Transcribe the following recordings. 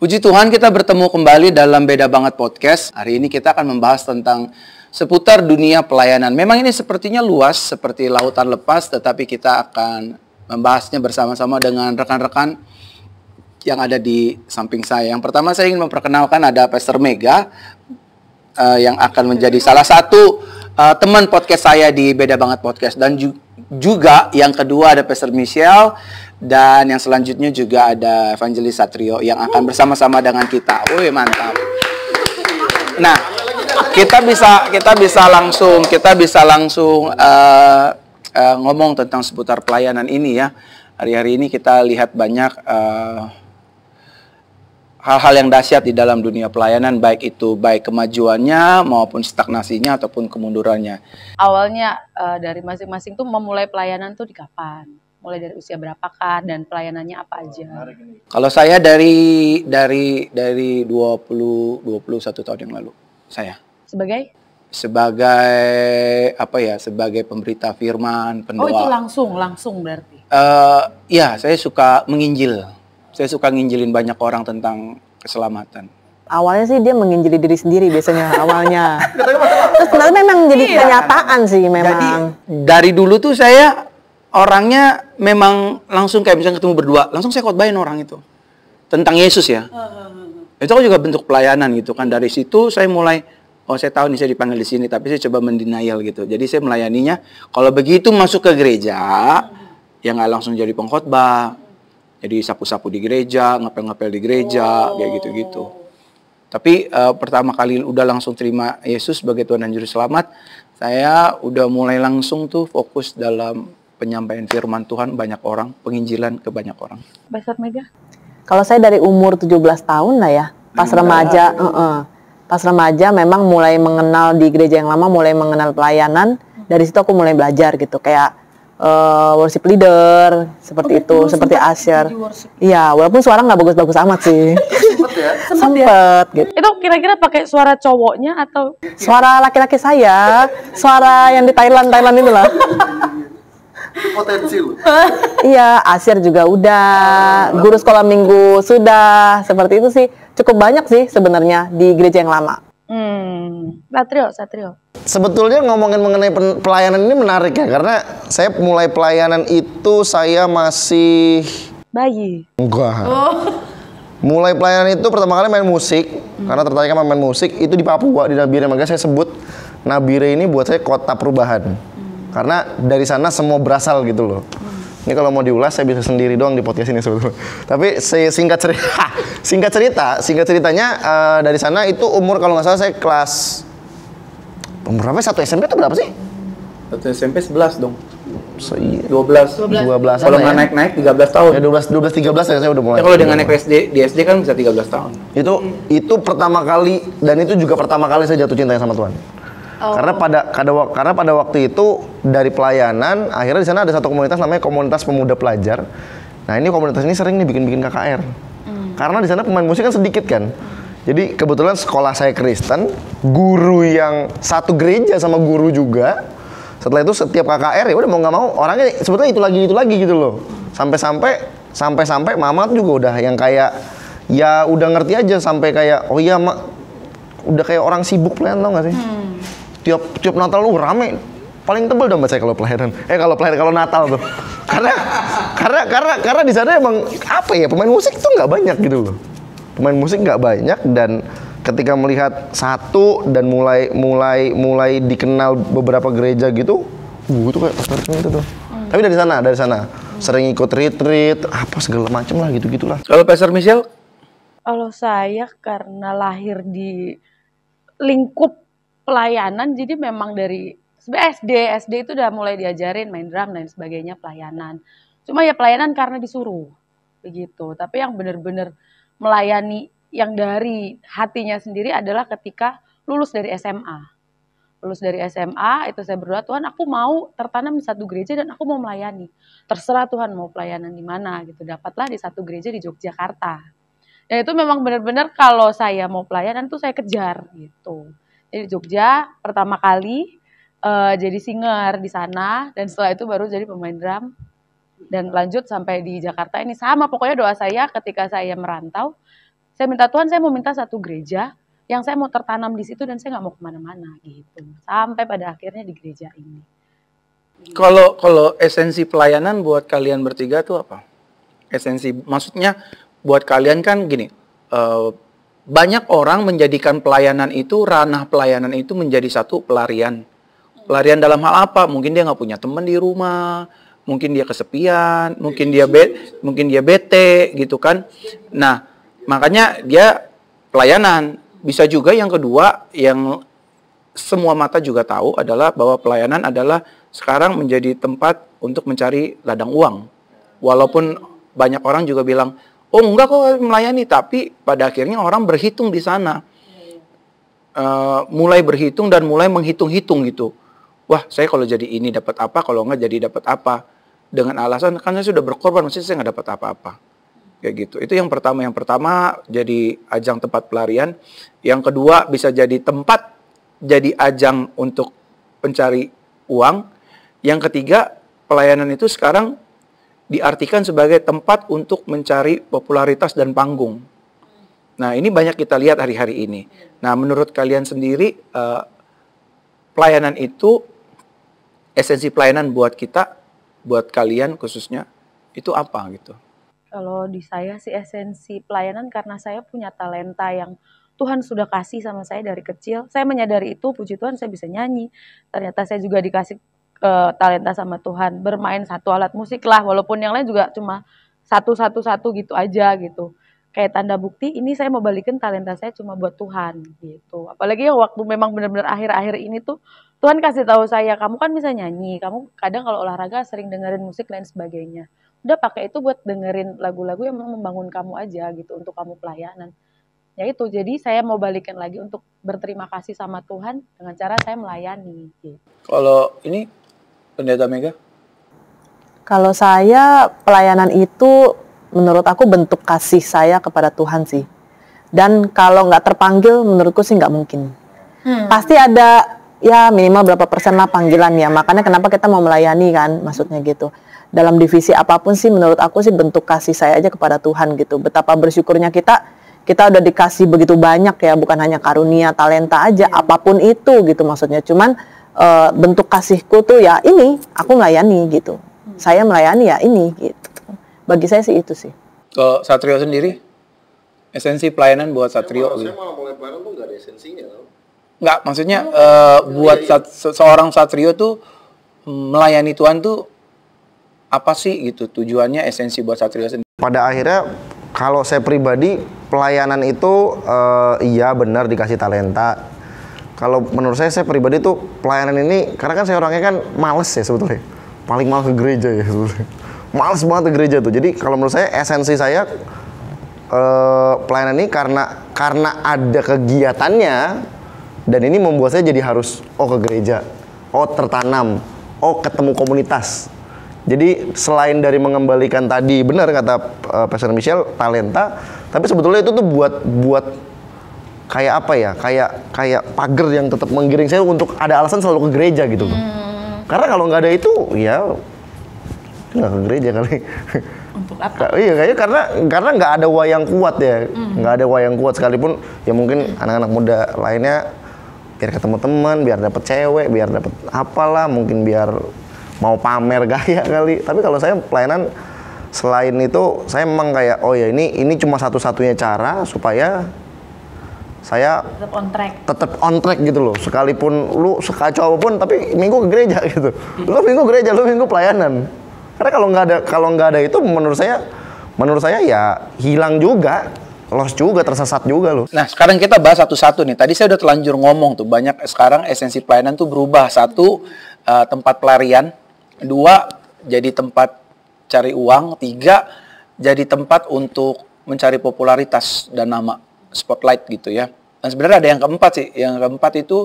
Puji Tuhan kita bertemu kembali dalam Beda Banget Podcast. Hari ini kita akan membahas tentang seputar dunia pelayanan. Memang ini sepertinya luas seperti lautan lepas, tetapi kita akan membahasnya bersama-sama dengan rekan-rekan yang ada di samping saya. Yang pertama saya ingin memperkenalkan ada Pastor Mega uh, yang akan menjadi salah satu uh, teman podcast saya di Beda Banget Podcast dan juga juga yang kedua ada Pastor Michelle dan yang selanjutnya juga ada Evangelis Satrio yang akan bersama-sama dengan kita. Wih mantap. Nah, kita bisa kita bisa langsung kita bisa langsung uh, uh, ngomong tentang seputar pelayanan ini ya. Hari-hari ini kita lihat banyak uh, hal-hal yang dahsyat di dalam dunia pelayanan baik itu baik kemajuannya maupun stagnasinya ataupun kemundurannya. Awalnya uh, dari masing-masing tuh memulai pelayanan tuh di kapan? Mulai dari usia berapakah dan pelayanannya apa aja? Kalau saya dari dari dari 20 21 tahun yang lalu saya. Sebagai sebagai apa ya sebagai pemberita firman pendoa oh itu langsung langsung berarti uh, ya saya suka menginjil saya suka nginjilin banyak orang tentang keselamatan awalnya sih dia menginjili diri sendiri biasanya awalnya. Terus sebenarnya memang jadi iya. kenyataan sih memang. Jadi dari dulu tuh saya orangnya memang langsung kayak misalnya ketemu berdua, langsung saya khotbahin orang itu tentang Yesus ya. Itu juga bentuk pelayanan gitu kan. Dari situ saya mulai oh saya tahu nih saya dipanggil di sini tapi saya coba mendenial gitu. Jadi saya melayaninya kalau begitu masuk ke gereja ya nggak langsung jadi pengkhotbah, jadi sapu-sapu di gereja, ngapel-ngapel di gereja, oh. kayak gitu-gitu. Tapi uh, pertama kali udah langsung terima Yesus sebagai Tuhan dan Juru Selamat, saya udah mulai langsung tuh fokus dalam penyampaian firman Tuhan banyak orang, penginjilan ke banyak orang. Besar Mega? Kalau saya dari umur 17 tahun lah ya, pas Dimana remaja, uh -uh. pas remaja memang mulai mengenal di gereja yang lama, mulai mengenal pelayanan, dari situ aku mulai belajar gitu, kayak uh, worship leader seperti oh, itu, gitu. seperti Asher. Iya, walaupun suara nggak bagus-bagus amat sih. sempet ya? Sempet, ya? gitu. Itu kira-kira pakai suara cowoknya atau suara laki-laki saya, suara yang di Thailand Thailand itu lah. potensi iya, Asir juga udah, guru sekolah minggu sudah, seperti itu sih. Cukup banyak sih sebenarnya di gereja yang lama. Hmm, Satrio, Satrio sebetulnya ngomongin mengenai pelayanan ini menarik ya karena saya mulai pelayanan itu saya masih bayi. Enggak. Oh. Mulai pelayanan itu pertama kali main musik hmm. karena tertarik sama main musik itu di Papua di Nabire makanya saya sebut Nabire ini buat saya kota perubahan hmm. karena dari sana semua berasal gitu loh. Hmm. Ini kalau mau diulas saya bisa sendiri doang di podcast ini sebetulnya. Tapi singkat cerita, singkat cerita, singkat ceritanya uh, dari sana itu umur kalau nggak salah saya kelas berapa satu SMP itu berapa sih? Satu SMP 11 dong. So, iya. 12. 12. 12 kalau nggak ya? naik-naik 13 tahun. Ya 12 12 13 ya saya udah mulai. Ya kalau dengan naik SD, di SD kan bisa 13 tahun. Itu hmm. itu pertama kali dan itu juga pertama kali saya jatuh cinta sama Tuhan. Oh. Karena pada kada, karena pada waktu itu dari pelayanan akhirnya di sana ada satu komunitas namanya komunitas pemuda pelajar. Nah, ini komunitas ini sering nih bikin-bikin KKR. Hmm. Karena di sana pemain musik kan sedikit kan. Hmm jadi kebetulan sekolah saya Kristen, guru yang satu gereja sama guru juga. Setelah itu setiap KKR ya udah mau nggak mau orangnya sebetulnya itu lagi itu lagi gitu loh. Sampai-sampai sampai-sampai mama juga udah yang kayak ya udah ngerti aja sampai kayak oh iya mak udah kayak orang sibuk pelayan tau gak sih? Hmm. Tiap tiap Natal lu uh, rame paling tebel dong saya kalau pelayanan. Eh kalau pelahiran kalau Natal tuh. karena karena karena karena di sana emang apa ya pemain musik tuh nggak banyak gitu loh pemain musik nggak banyak dan ketika melihat satu dan mulai mulai mulai dikenal beberapa gereja gitu, uh itu kayak tertarik itu tuh. Hmm. Tapi dari sana, dari sana sering ikut retreat apa segala macam lah gitu gitulah. Kalau Pastor Michelle? Kalau saya karena lahir di lingkup pelayanan, jadi memang dari SD SD itu udah mulai diajarin main drum dan sebagainya pelayanan. Cuma ya pelayanan karena disuruh begitu. Tapi yang benar-benar melayani yang dari hatinya sendiri adalah ketika lulus dari SMA. Lulus dari SMA itu saya berdoa Tuhan aku mau tertanam di satu gereja dan aku mau melayani. Terserah Tuhan mau pelayanan di mana gitu. Dapatlah di satu gereja di Yogyakarta. Dan itu memang benar-benar kalau saya mau pelayanan tuh saya kejar gitu. Jadi Jogja pertama kali uh, jadi singer di sana dan setelah itu baru jadi pemain drum dan lanjut sampai di Jakarta ini sama pokoknya doa saya ketika saya merantau saya minta Tuhan saya mau minta satu gereja yang saya mau tertanam di situ dan saya nggak mau kemana-mana gitu sampai pada akhirnya di gereja ini kalau kalau esensi pelayanan buat kalian bertiga tuh apa esensi maksudnya buat kalian kan gini uh, banyak orang menjadikan pelayanan itu ranah pelayanan itu menjadi satu pelarian pelarian dalam hal apa mungkin dia nggak punya teman di rumah mungkin dia kesepian, iya, mungkin iya, dia iya, bet, mungkin dia bete gitu kan. Nah, makanya dia pelayanan. Bisa juga yang kedua yang semua mata juga tahu adalah bahwa pelayanan adalah sekarang menjadi tempat untuk mencari ladang uang. Walaupun banyak orang juga bilang, "Oh, enggak kok melayani," tapi pada akhirnya orang berhitung di sana. Uh, mulai berhitung dan mulai menghitung-hitung gitu wah saya kalau jadi ini dapat apa, kalau nggak jadi dapat apa. Dengan alasan, kan saya sudah berkorban, mesti saya nggak dapat apa-apa. Kayak gitu. Itu yang pertama. Yang pertama jadi ajang tempat pelarian. Yang kedua bisa jadi tempat, jadi ajang untuk pencari uang. Yang ketiga, pelayanan itu sekarang diartikan sebagai tempat untuk mencari popularitas dan panggung. Nah, ini banyak kita lihat hari-hari ini. Nah, menurut kalian sendiri, eh, pelayanan itu esensi pelayanan buat kita, buat kalian khususnya itu apa gitu? Kalau di saya sih esensi pelayanan karena saya punya talenta yang Tuhan sudah kasih sama saya dari kecil. Saya menyadari itu, puji Tuhan saya bisa nyanyi. Ternyata saya juga dikasih uh, talenta sama Tuhan, bermain satu alat musik lah, walaupun yang lain juga cuma satu-satu-satu gitu aja gitu. Kayak tanda bukti ini saya mau balikin talenta saya cuma buat Tuhan gitu. Apalagi waktu memang benar-benar akhir-akhir ini tuh Tuhan kasih tahu saya, kamu kan bisa nyanyi, kamu kadang kalau olahraga sering dengerin musik lain sebagainya. Udah pakai itu buat dengerin lagu-lagu yang membangun kamu aja gitu untuk kamu pelayanan. Ya itu, jadi saya mau balikin lagi untuk berterima kasih sama Tuhan dengan cara saya melayani. Gitu. Kalau ini pendeta Mega? Kalau saya pelayanan itu menurut aku bentuk kasih saya kepada Tuhan sih. Dan kalau nggak terpanggil menurutku sih nggak mungkin. Hmm. Pasti ada ya minimal berapa persen lah panggilan ya makanya kenapa kita mau melayani kan maksudnya gitu dalam divisi apapun sih menurut aku sih bentuk kasih saya aja kepada Tuhan gitu betapa bersyukurnya kita kita udah dikasih begitu banyak ya bukan hanya karunia talenta aja ya. apapun itu gitu maksudnya cuman e, bentuk kasihku tuh ya ini aku melayani gitu hmm. saya melayani ya ini gitu bagi saya sih itu sih kalau Satrio sendiri esensi pelayanan buat Satrio ya, mau, gitu. saya mau pelayanan tuh gak ada esensinya Enggak, maksudnya oh, uh, buat iya, iya. se seorang satrio tuh melayani Tuhan tuh apa sih gitu tujuannya esensi buat satrio sendiri. Pada akhirnya kalau saya pribadi pelayanan itu uh, iya benar dikasih talenta. Kalau menurut saya saya pribadi tuh pelayanan ini karena kan saya orangnya kan males ya sebetulnya. Paling males ke gereja ya sebetulnya. Males banget ke gereja tuh. Jadi kalau menurut saya esensi saya uh, pelayanan ini karena karena ada kegiatannya dan ini membuat saya jadi harus oh ke gereja, oh tertanam, oh ketemu komunitas. Jadi selain dari mengembalikan tadi benar kata uh, Pastor Michelle talenta, tapi sebetulnya itu tuh buat buat kayak apa ya? Kayak kayak pagar yang tetap menggiring saya untuk ada alasan selalu ke gereja gitu loh. Hmm. Karena kalau nggak ada itu ya nggak ke gereja kali. Untuk apa? iya kayaknya karena karena nggak ada wayang kuat ya, hmm. nggak hmm. ada wayang kuat sekalipun ya mungkin hmm. anak-anak hmm. muda lainnya biar ketemu teman biar dapet cewek biar dapet apalah mungkin biar mau pamer gaya kali tapi kalau saya pelayanan selain itu saya memang kayak oh ya ini ini cuma satu-satunya cara supaya saya tetap on track tetap on track gitu loh sekalipun lu sekacau apapun tapi minggu ke gereja gitu lu minggu gereja lu minggu pelayanan karena kalau nggak ada kalau nggak ada itu menurut saya menurut saya ya hilang juga Los juga, tersesat juga loh. Nah, sekarang kita bahas satu-satu nih. Tadi saya udah telanjur ngomong tuh, banyak eh, sekarang esensi pelayanan tuh berubah. Satu, uh, tempat pelarian. Dua, jadi tempat cari uang. Tiga, jadi tempat untuk mencari popularitas dan nama spotlight gitu ya. Dan sebenarnya ada yang keempat sih. Yang keempat itu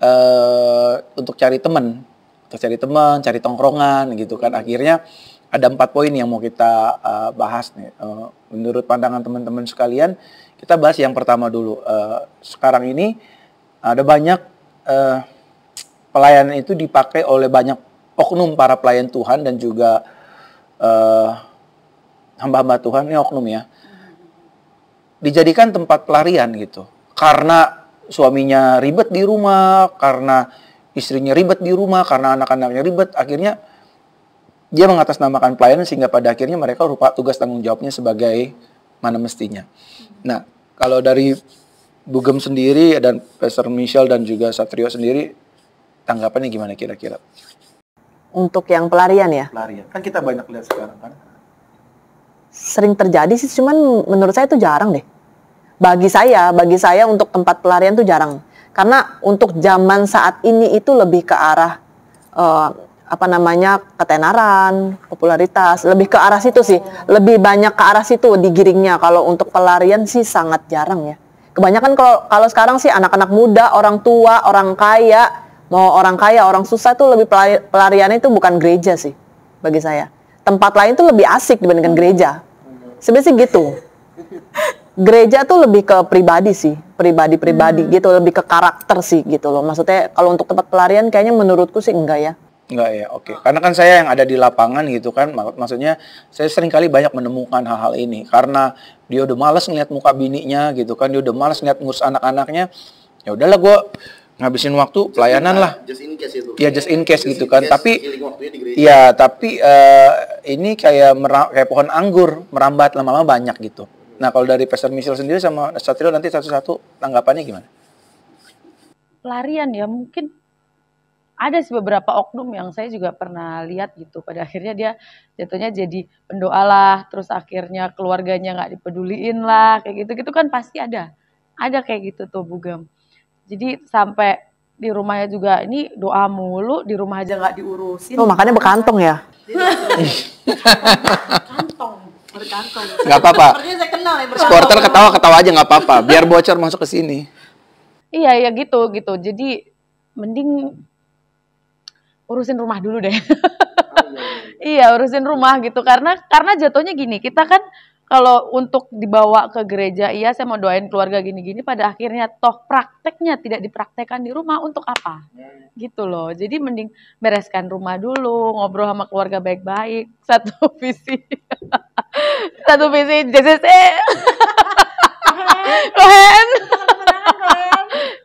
uh, untuk cari teman, cari teman, cari tongkrongan gitu kan. Akhirnya ada empat poin yang mau kita uh, bahas nih. Uh, menurut pandangan teman-teman sekalian, kita bahas yang pertama dulu. Uh, sekarang ini ada banyak uh, pelayanan itu dipakai oleh banyak oknum para pelayan Tuhan dan juga hamba hamba-hamba Tuhan ini oknum ya. Dijadikan tempat pelarian gitu. Karena suaminya ribet di rumah, karena istrinya ribet di rumah, karena anak-anaknya ribet, akhirnya dia mengatasnamakan pelayanan sehingga pada akhirnya mereka rupa tugas tanggung jawabnya sebagai mana mestinya. Nah, kalau dari Bugem sendiri dan Pastor Michel dan juga Satrio sendiri tanggapannya gimana kira-kira? Untuk yang pelarian ya? Pelarian. Kan kita banyak lihat sekarang kan. Sering terjadi sih, cuman menurut saya itu jarang deh. Bagi saya, bagi saya untuk tempat pelarian itu jarang. Karena untuk zaman saat ini itu lebih ke arah uh, apa namanya ketenaran, popularitas, lebih ke arah situ sih, lebih banyak ke arah situ digiringnya. Kalau untuk pelarian sih sangat jarang ya. Kebanyakan kalau kalau sekarang sih anak-anak muda, orang tua, orang kaya, mau orang kaya, orang susah itu lebih pelarian itu bukan gereja sih bagi saya. Tempat lain tuh lebih asik dibandingkan gereja. Sebenarnya sih gitu. Gereja tuh lebih ke pribadi sih, pribadi-pribadi hmm. gitu, lebih ke karakter sih gitu loh. Maksudnya kalau untuk tempat pelarian kayaknya menurutku sih enggak ya Enggak ya, oke. Okay. Oh. Karena kan saya yang ada di lapangan gitu kan, mak maksudnya saya sering kali banyak menemukan hal-hal ini karena dia udah males ngeliat muka bininya gitu kan, dia udah males ngeliat ngurus anak-anaknya. Ya udahlah gue ngabisin waktu pelayanan lah. Just in case itu. Ya just in case just gitu in kan. Case, tapi ya tapi uh, ini kayak kayak pohon anggur merambat lama-lama banyak gitu. Nah, kalau dari Pastor Michel sendiri sama Satrio nanti satu-satu tanggapannya gimana? Pelarian ya, mungkin ada sih beberapa oknum yang saya juga pernah lihat gitu. Pada akhirnya dia jatuhnya jadi pendoa lah, terus akhirnya keluarganya nggak dipeduliin lah, kayak gitu. Gitu kan pasti ada, ada kayak gitu tuh Bugam. Jadi sampai di rumahnya juga ini doa mulu, di rumah aja nggak diurusin. Oh makanya berkantong ya? Kantong berkantong. Gak apa-apa. saya ya, Supporter ketawa-ketawa aja nggak apa-apa. Biar bocor masuk ke sini. Iya ya gitu gitu. Jadi mending urusin rumah dulu deh. Oh, iya, iya, iya. iya, urusin rumah gitu karena karena jatuhnya gini, kita kan kalau untuk dibawa ke gereja, iya saya mau doain keluarga gini-gini, pada akhirnya toh prakteknya tidak dipraktekkan di rumah untuk apa? Gitu loh. Jadi mending bereskan rumah dulu, ngobrol sama keluarga baik-baik, satu visi. satu visi JCC. Kohen.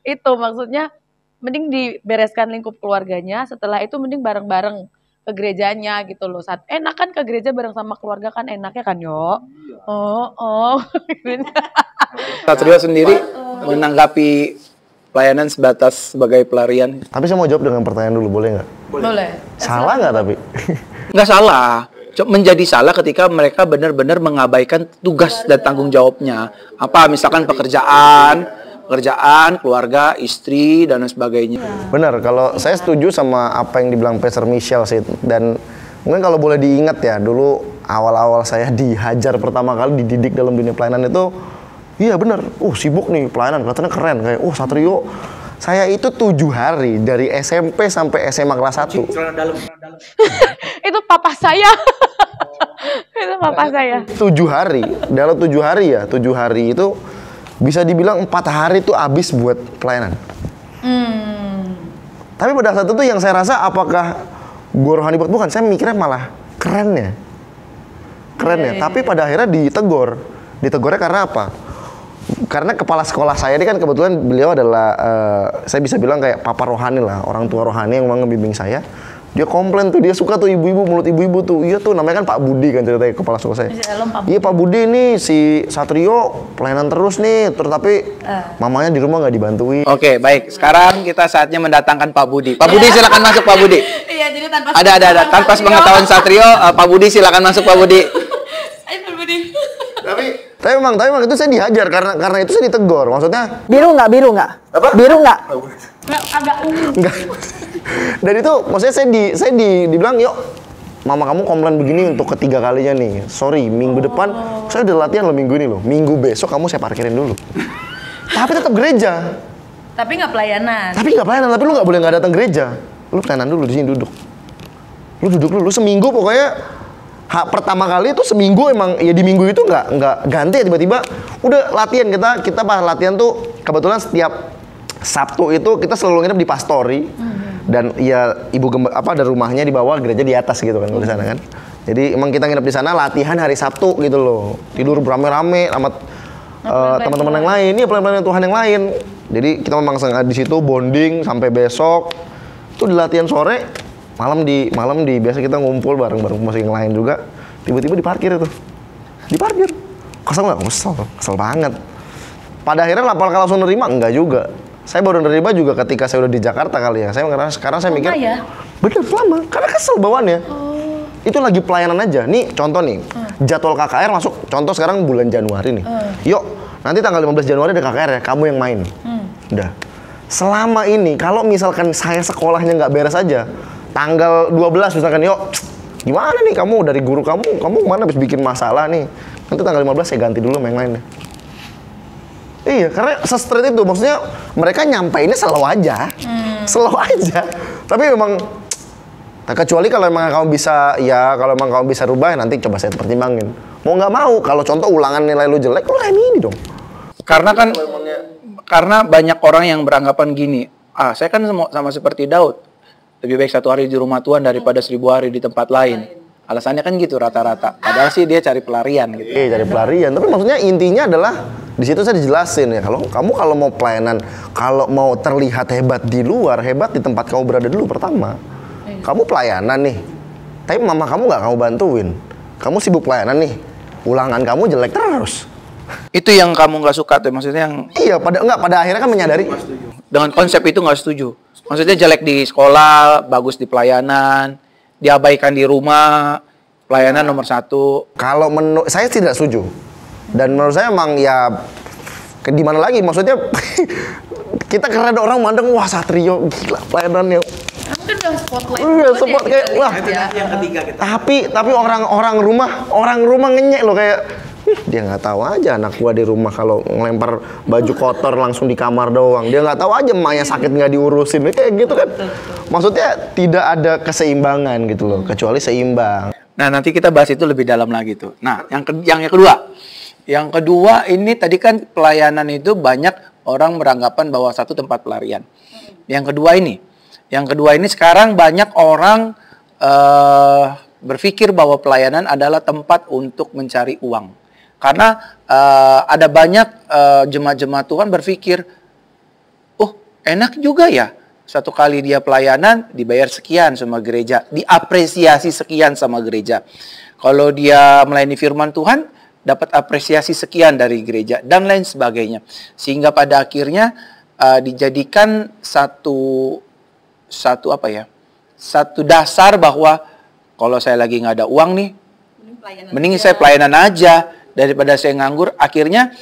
Itu maksudnya mending dibereskan lingkup keluarganya setelah itu mending bareng-bareng ke gerejanya gitu loh saat enak kan ke gereja bareng sama keluarga kan enaknya kan yo iya. oh oh saat sendiri iya. menanggapi layanan sebatas sebagai pelarian tapi saya mau jawab dengan pertanyaan dulu boleh nggak boleh salah nggak tapi nggak salah menjadi salah ketika mereka benar-benar mengabaikan tugas dan tanggung jawabnya apa misalkan pekerjaan kerjaan, keluarga, istri dan sebagainya. Benar, kalau saya setuju sama apa yang dibilang Pastor Michelle sih dan mungkin kalau boleh diingat ya dulu awal-awal saya dihajar pertama kali dididik dalam dunia pelayanan itu iya benar, uh sibuk nih pelayanan katanya keren kayak uh Satrio saya itu tujuh hari dari SMP sampai SMA kelas 1. itu papa saya. itu papa saya. Tujuh hari. Dalam tujuh hari ya, tujuh hari itu bisa dibilang empat hari itu habis buat pelayanan. Hmm. Tapi pada saat itu yang saya rasa apakah gue rohani buat Bukan, saya mikirnya malah keren ya. Keren ya. Yeah, iya, Tapi iya. pada akhirnya ditegor. Ditegornya karena apa? Karena kepala sekolah saya ini kan kebetulan beliau adalah, uh, saya bisa bilang kayak papa rohani lah, orang tua rohani yang memang ngebimbing saya dia komplain tuh, dia suka tuh ibu-ibu, mulut ibu-ibu tuh. Iya tuh, namanya kan Pak Budi kan ceritanya, kepala suku saya. Iya, iya Pak Budi ini si Satrio pelayanan terus nih, tetapi uh. Eh. mamanya di rumah nggak dibantuin. Oke, okay, baik. Sekarang kita saatnya mendatangkan Pak Budi. Pak Budi silakan masuk Pak Budi. Iya, jadi tanpa ada ada ada tanpa pengetahuan Satrio, uh, Pak Budi silakan masuk Pak Budi. Ayo Pak Budi. Tapi tapi emang, tapi emang itu saya dihajar karena karena itu saya ditegor. Maksudnya biru nggak biru nggak? Apa? Biru nggak? agak ungu. Enggak. Dan itu maksudnya saya di saya di dibilang yuk mama kamu komplain begini untuk ketiga kalinya nih. Sorry, minggu oh. depan saya udah latihan lo minggu ini loh. Minggu besok kamu saya parkirin dulu. tapi tetap gereja. Tapi nggak pelayanan. Tapi nggak pelayanan, tapi lu nggak boleh nggak datang gereja. Lu pelayanan dulu di sini duduk. Lu duduk dulu, lu seminggu pokoknya hak pertama kali itu seminggu emang ya di minggu itu nggak nggak ganti ya tiba-tiba udah latihan kita kita pas latihan tuh kebetulan setiap Sabtu itu kita selalu nginep di pastori hmm. dan ya ibu gemba, apa ada rumahnya di bawah gereja di atas gitu kan hmm. di sana kan. Jadi emang kita nginep di sana latihan hari Sabtu gitu loh. Tidur beramai-ramai sama eh, teman teman-teman yang lain. pelan-pelan iya, Tuhan yang lain. Jadi kita memang di situ bonding sampai besok. Itu di latihan sore, malam di malam di biasa kita ngumpul bareng-bareng musik yang lain juga. Tiba-tiba diparkir itu. Diparkir. Kesel nggak? Kesel. Kesel banget. Pada akhirnya lapor kalau langsung nerima? Enggak juga saya baru nerima juga ketika saya udah di Jakarta kali ya. Saya ngerasa sekarang saya mikir, ya? bener lama, karena kesel bawaannya. Oh. Itu lagi pelayanan aja. Nih contoh nih, hmm. jadwal KKR masuk. Contoh sekarang bulan Januari nih. Hmm. Yuk, nanti tanggal 15 Januari ada KKR ya. Kamu yang main. Hmm. Udah. Selama ini, kalau misalkan saya sekolahnya nggak beres aja, tanggal 12 misalkan, yuk gimana nih kamu dari guru kamu, kamu mana habis bikin masalah nih. Nanti tanggal 15 saya ganti dulu main lain deh. Iya, karena se itu maksudnya mereka nyampe ini selalu aja. Hmm. selalu aja. Tapi memang nah kecuali kalau memang kamu bisa ya kalau memang kamu bisa rubah ya nanti coba saya pertimbangin. Mau nggak mau kalau contoh ulangan nilai lu jelek lu kayak ini dong. Karena kan karena banyak orang yang beranggapan gini, ah saya kan sama, sama seperti Daud. Lebih baik satu hari di rumah Tuhan daripada seribu hari di tempat lain. Alasannya kan gitu rata-rata. Padahal sih dia cari pelarian gitu. Iya, cari pelarian. Tapi maksudnya intinya adalah di situ saya dijelasin ya kalau kamu kalau mau pelayanan kalau mau terlihat hebat di luar hebat di tempat kamu berada dulu pertama iya. kamu pelayanan nih tapi mama kamu nggak kamu bantuin kamu sibuk pelayanan nih ulangan kamu jelek terus itu yang kamu nggak suka tuh maksudnya yang iya pada nggak pada akhirnya kan menyadari dengan konsep itu nggak setuju maksudnya jelek di sekolah bagus di pelayanan diabaikan di rumah pelayanan nomor satu kalau menurut saya tidak setuju dan menurut saya emang ya di mana lagi maksudnya kita karena ada orang mandang wah Satrio gila pelayanannya spotlight. Iya, spotlight gitu kayak ya. wah. Yang ketiga Tapi tapi orang-orang rumah, orang rumah ngenyek loh kayak dia nggak tahu aja anak gua di rumah kalau ngelempar baju kotor langsung di kamar doang. Dia nggak tahu aja emaknya sakit nggak diurusin kayak gitu kan. Maksudnya tidak ada keseimbangan gitu loh, kecuali seimbang. Nah, nanti kita bahas itu lebih dalam lagi tuh. Nah, yang ke yang kedua, yang kedua ini tadi kan pelayanan itu banyak orang beranggapan bahwa satu tempat pelarian. Hmm. Yang kedua ini, yang kedua ini sekarang banyak orang uh, berpikir bahwa pelayanan adalah tempat untuk mencari uang. Karena uh, ada banyak jemaat eh, jemaat-jemaat Tuhan berpikir, oh enak juga ya, satu kali dia pelayanan dibayar sekian sama gereja, diapresiasi sekian sama gereja. Kalau dia melayani firman Tuhan, dapat apresiasi sekian dari gereja dan lain sebagainya sehingga pada akhirnya uh, dijadikan satu satu apa ya satu dasar bahwa kalau saya lagi nggak ada uang nih mending, saya pelayanan aja daripada saya nganggur akhirnya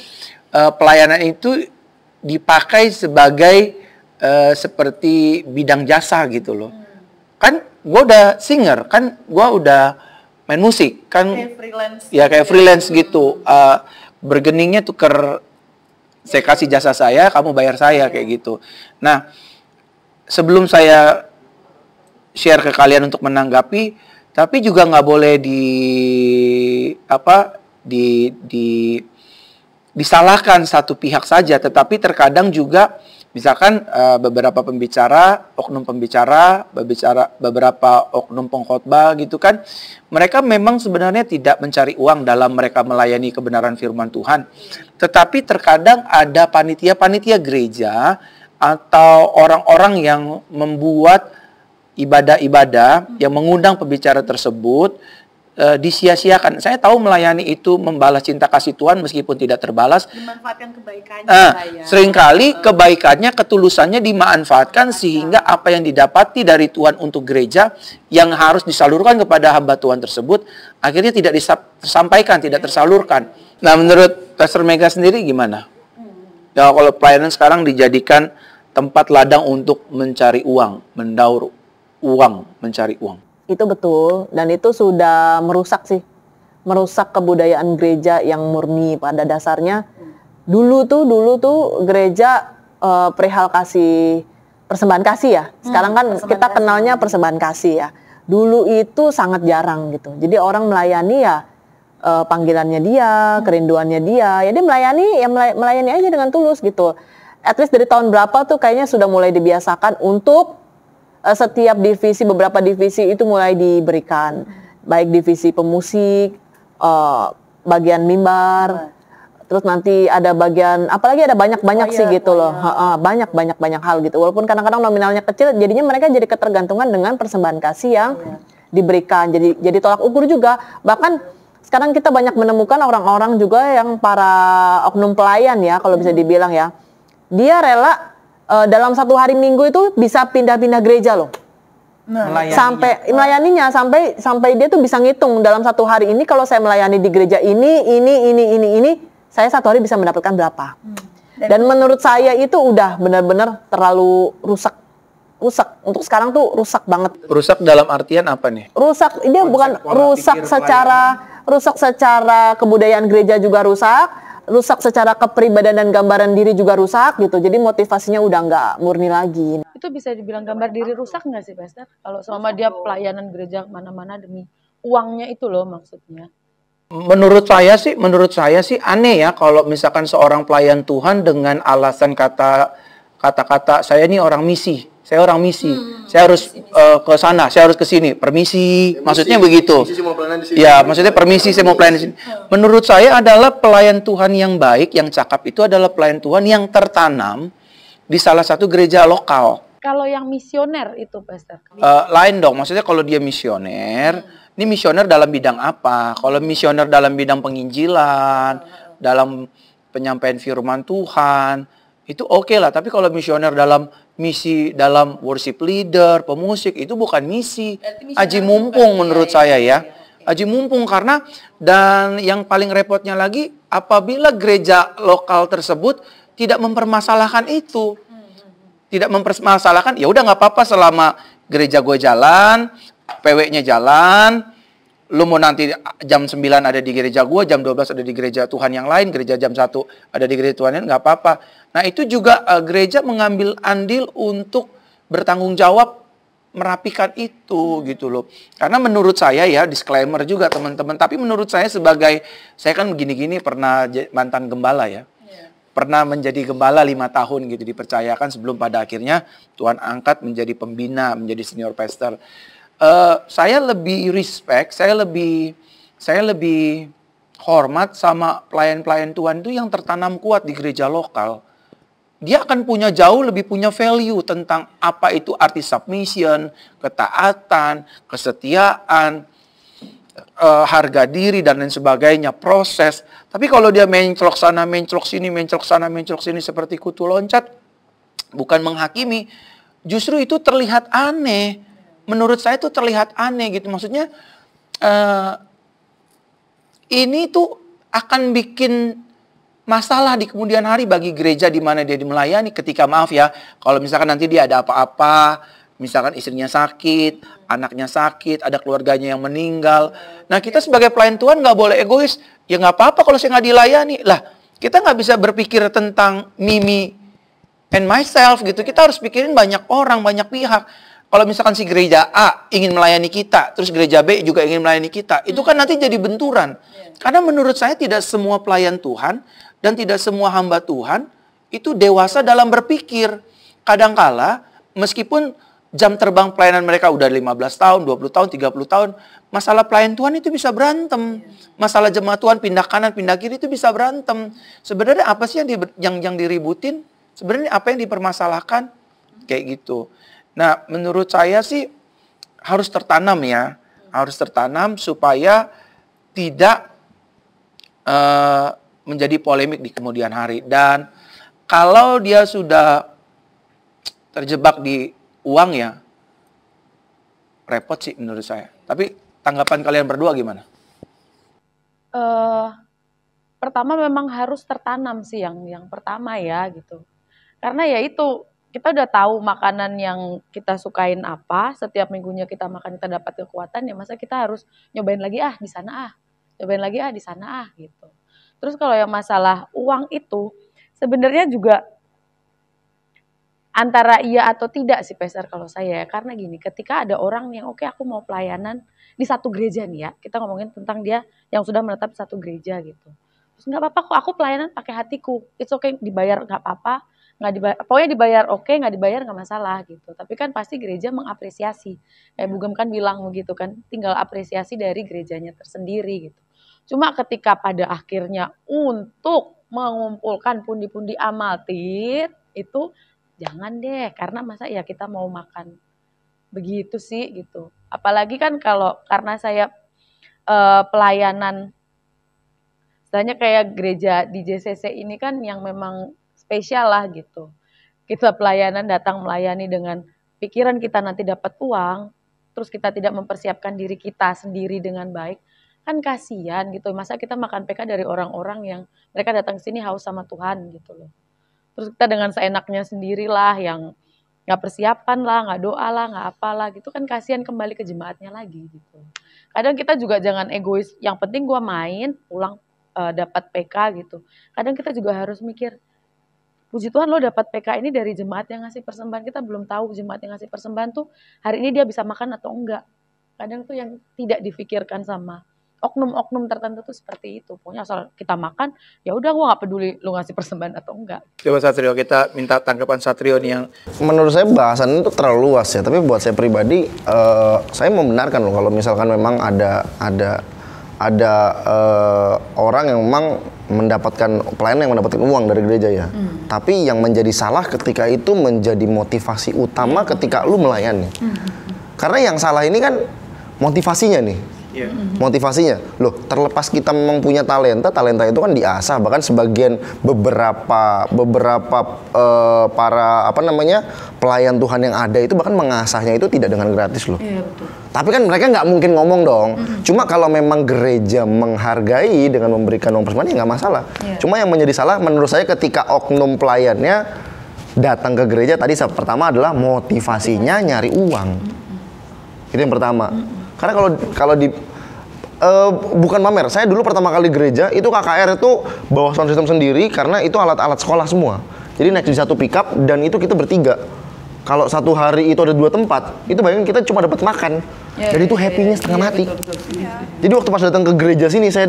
uh, pelayanan itu dipakai sebagai uh, seperti bidang jasa gitu loh hmm. kan gue udah singer kan gue udah main musik kan kayak freelance ya kayak freelance gitu uh, bergeningnya tuker saya kasih jasa saya kamu bayar saya kayak gitu nah sebelum saya share ke kalian untuk menanggapi tapi juga nggak boleh di apa di di disalahkan satu pihak saja tetapi terkadang juga misalkan uh, beberapa pembicara, oknum pembicara, berbicara beberapa oknum pengkhotbah gitu kan, mereka memang sebenarnya tidak mencari uang dalam mereka melayani kebenaran firman Tuhan. Tetapi terkadang ada panitia-panitia gereja atau orang-orang yang membuat ibadah-ibadah yang mengundang pembicara tersebut e, disia-siakan. Saya tahu melayani itu membalas cinta kasih Tuhan meskipun tidak terbalas. Dimanfaatkan kebaikannya. Eh, ya. Seringkali uh. kebaikannya, ketulusannya dimanfaatkan sehingga apa yang didapati dari Tuhan untuk gereja yang harus disalurkan kepada hamba Tuhan tersebut akhirnya tidak disampaikan, tidak tersalurkan. Nah, menurut Pastor Mega sendiri gimana? Hmm. Ya, kalau pelayanan sekarang dijadikan tempat ladang untuk mencari uang, mendaur uang, mencari uang. Itu betul dan itu sudah merusak sih. Merusak kebudayaan gereja yang murni pada dasarnya. Dulu tuh dulu tuh gereja uh, perihal kasih persembahan kasih ya. Hmm, Sekarang kan hmm, kita kenalnya persembahan kasih ya. Dulu itu sangat jarang gitu. Jadi orang melayani ya uh, panggilannya dia, hmm. kerinduannya dia. Ya dia melayani ya melayani aja dengan tulus gitu. At least dari tahun berapa tuh kayaknya sudah mulai dibiasakan untuk uh, setiap divisi beberapa divisi itu mulai diberikan baik divisi pemusik, uh, bagian mimbar, terus nanti ada bagian apalagi ada banyak-banyak sih gitu gitu loh. banyak-banyak banyak hal gitu. Walaupun kadang-kadang nominalnya kecil jadinya mereka jadi ketergantungan dengan persembahan kasih yang iya. diberikan. Jadi jadi tolak ukur juga. Bahkan sekarang kita banyak menemukan orang-orang juga yang para oknum pelayan ya kalau bisa hmm. dibilang ya. Dia rela uh, dalam satu hari minggu itu bisa pindah-pindah gereja loh. Nah, melayaninya. sampai melayaninya sampai sampai dia tuh bisa ngitung dalam satu hari ini kalau saya melayani di gereja ini ini ini ini ini saya satu hari bisa mendapatkan berapa. Hmm. Dan, Dan menurut saya itu udah benar-benar terlalu rusak rusak untuk sekarang tuh rusak banget. Rusak dalam artian apa nih? Rusak ini bukan rusak secara pelayanan. rusak secara kebudayaan gereja juga rusak, rusak secara kepribadian dan gambaran diri juga rusak gitu. Jadi motivasinya udah nggak murni lagi. Itu bisa dibilang gambar diri rusak nggak sih, Pastor? Kalau selama dia pelayanan gereja mana-mana demi uangnya itu loh maksudnya. Menurut saya sih, menurut saya sih aneh ya kalau misalkan seorang pelayan Tuhan dengan alasan kata kata-kata saya ini orang misi saya orang misi, hmm. saya harus uh, ke sana, saya harus ke sini. Permisi, ya, maksudnya misi, begitu. Misi di sini. Ya, maksudnya permisi saya mau pelayan di sini. Hmm. Menurut saya adalah pelayan Tuhan yang baik, yang cakap itu adalah pelayan Tuhan yang tertanam di salah satu gereja lokal. Kalau yang misioner itu, Pastor? Uh, lain dong, maksudnya kalau dia misioner, hmm. ini misioner dalam bidang apa? Kalau misioner dalam bidang penginjilan, hmm. dalam penyampaian firman Tuhan, itu oke okay lah. Tapi kalau misioner dalam misi dalam worship leader, pemusik itu bukan misi. Aji mumpung menurut ya, saya ya. ya. Aji mumpung karena dan yang paling repotnya lagi apabila gereja lokal tersebut tidak mempermasalahkan itu. Hmm, hmm, hmm. Tidak mempermasalahkan, ya udah nggak apa-apa selama gereja gue jalan, PW-nya jalan, lu mau nanti jam 9 ada di gereja gua, jam 12 ada di gereja Tuhan yang lain, gereja jam 1 ada di gereja Tuhan yang nggak apa-apa. Nah, itu juga uh, gereja mengambil andil untuk bertanggung jawab merapikan itu gitu loh. Karena menurut saya ya disclaimer juga teman-teman, tapi menurut saya sebagai saya kan begini gini pernah mantan gembala ya. Iya. Pernah menjadi gembala lima tahun gitu dipercayakan sebelum pada akhirnya Tuhan angkat menjadi pembina, menjadi senior pastor. Eh, saya lebih respect, saya lebih saya lebih hormat sama pelayan-pelayan Tuhan itu yang tertanam kuat di gereja lokal. Dia akan punya jauh lebih punya value tentang apa itu arti submission, ketaatan, kesetiaan, uh, harga diri dan lain sebagainya, proses. Tapi kalau dia mencrok sana, mencrok sini, mencrok sana, mencrok sini seperti kutu loncat, bukan menghakimi, justru itu terlihat aneh menurut saya itu terlihat aneh gitu. Maksudnya uh, ini tuh akan bikin masalah di kemudian hari bagi gereja di mana dia melayani ketika maaf ya kalau misalkan nanti dia ada apa-apa misalkan istrinya sakit anaknya sakit ada keluarganya yang meninggal nah kita sebagai pelayan Tuhan nggak boleh egois ya nggak apa-apa kalau saya nggak dilayani lah kita nggak bisa berpikir tentang mimi and myself gitu kita harus pikirin banyak orang banyak pihak kalau misalkan si gereja A ingin melayani kita, terus gereja B juga ingin melayani kita, hmm. itu kan nanti jadi benturan. Yeah. Karena menurut saya tidak semua pelayan Tuhan dan tidak semua hamba Tuhan itu dewasa dalam berpikir. Kadangkala meskipun jam terbang pelayanan mereka udah 15 tahun, 20 tahun, 30 tahun, masalah pelayan Tuhan itu bisa berantem. Iya. Masalah jemaat Tuhan pindah kanan, pindah kiri itu bisa berantem. Sebenarnya apa sih yang di, yang yang diributin? Sebenarnya apa yang dipermasalahkan? Kayak gitu. Nah, menurut saya sih harus tertanam ya, harus tertanam supaya tidak uh, menjadi polemik di kemudian hari. Dan kalau dia sudah terjebak di uang ya, repot sih menurut saya. Tapi tanggapan kalian berdua gimana? Uh, pertama memang harus tertanam sih yang yang pertama ya gitu karena ya itu kita udah tahu makanan yang kita sukain apa, setiap minggunya kita makan kita dapat kekuatan ya masa kita harus nyobain lagi ah di sana ah, nyobain lagi ah di sana ah gitu. Terus kalau yang masalah uang itu sebenarnya juga antara iya atau tidak sih peser kalau saya ya. Karena gini, ketika ada orang yang oke okay, aku mau pelayanan di satu gereja nih ya. Kita ngomongin tentang dia yang sudah menetap di satu gereja gitu. Terus nggak apa-apa kok aku pelayanan pakai hatiku. It's okay dibayar nggak apa-apa nggak dibayar pokoknya dibayar oke okay, nggak dibayar nggak masalah gitu tapi kan pasti gereja mengapresiasi kayak Bugem kan bilang begitu kan tinggal apresiasi dari gerejanya tersendiri gitu cuma ketika pada akhirnya untuk mengumpulkan pundi-pundi amatir itu jangan deh karena masa ya kita mau makan begitu sih gitu apalagi kan kalau karena saya e, pelayanan misalnya kayak gereja di JCC ini kan yang memang spesial lah gitu. Kita pelayanan datang melayani dengan pikiran kita nanti dapat uang, terus kita tidak mempersiapkan diri kita sendiri dengan baik, kan kasihan gitu. Masa kita makan PK dari orang-orang yang mereka datang sini haus sama Tuhan gitu loh. Terus kita dengan seenaknya sendirilah yang nggak persiapan lah, nggak doa lah, nggak apalah gitu kan kasihan kembali ke jemaatnya lagi gitu. Kadang kita juga jangan egois, yang penting gue main, pulang e, dapat PK gitu. Kadang kita juga harus mikir, puji Tuhan lo dapat PK ini dari jemaat yang ngasih persembahan. Kita belum tahu jemaat yang ngasih persembahan tuh hari ini dia bisa makan atau enggak. Kadang tuh yang tidak difikirkan sama oknum-oknum tertentu tuh seperti itu. Pokoknya asal kita makan, ya udah gua gak peduli lu ngasih persembahan atau enggak. Coba Satrio kita minta tanggapan Satrio nih yang menurut saya bahasan itu terlalu luas ya, tapi buat saya pribadi uh, saya membenarkan loh kalau misalkan memang ada ada ada uh, orang yang memang mendapatkan pelayan yang mendapatkan uang dari gereja ya. Hmm. Tapi yang menjadi salah ketika itu menjadi motivasi utama hmm. ketika lu melayani. Hmm. Karena yang salah ini kan motivasinya nih. Yeah. Motivasinya, loh terlepas kita memang punya talenta, talenta itu kan diasah bahkan sebagian beberapa beberapa uh, para apa namanya pelayan Tuhan yang ada itu bahkan mengasahnya itu tidak dengan gratis loh. Yeah, betul. Tapi kan mereka nggak mungkin ngomong dong. Mm -hmm. Cuma kalau memang gereja menghargai dengan memberikan uang persembahan ya nggak masalah. Yeah. Cuma yang menjadi salah menurut saya ketika oknum pelayannya datang ke gereja tadi pertama adalah motivasinya nyari uang. Mm -hmm. Itu yang pertama. Mm -hmm. Karena kalau kalau di uh, bukan pamer. Saya dulu pertama kali gereja itu KKR itu bawa sound system sendiri karena itu alat-alat sekolah semua. Jadi naik di satu pickup dan itu kita bertiga. Kalau satu hari itu ada dua tempat, itu bayangin kita cuma dapat makan. Ya, dan iya, itu iya, happy-nya iya. setengah ya, mati. Betul, betul. Ya. Jadi waktu pas datang ke gereja sini saya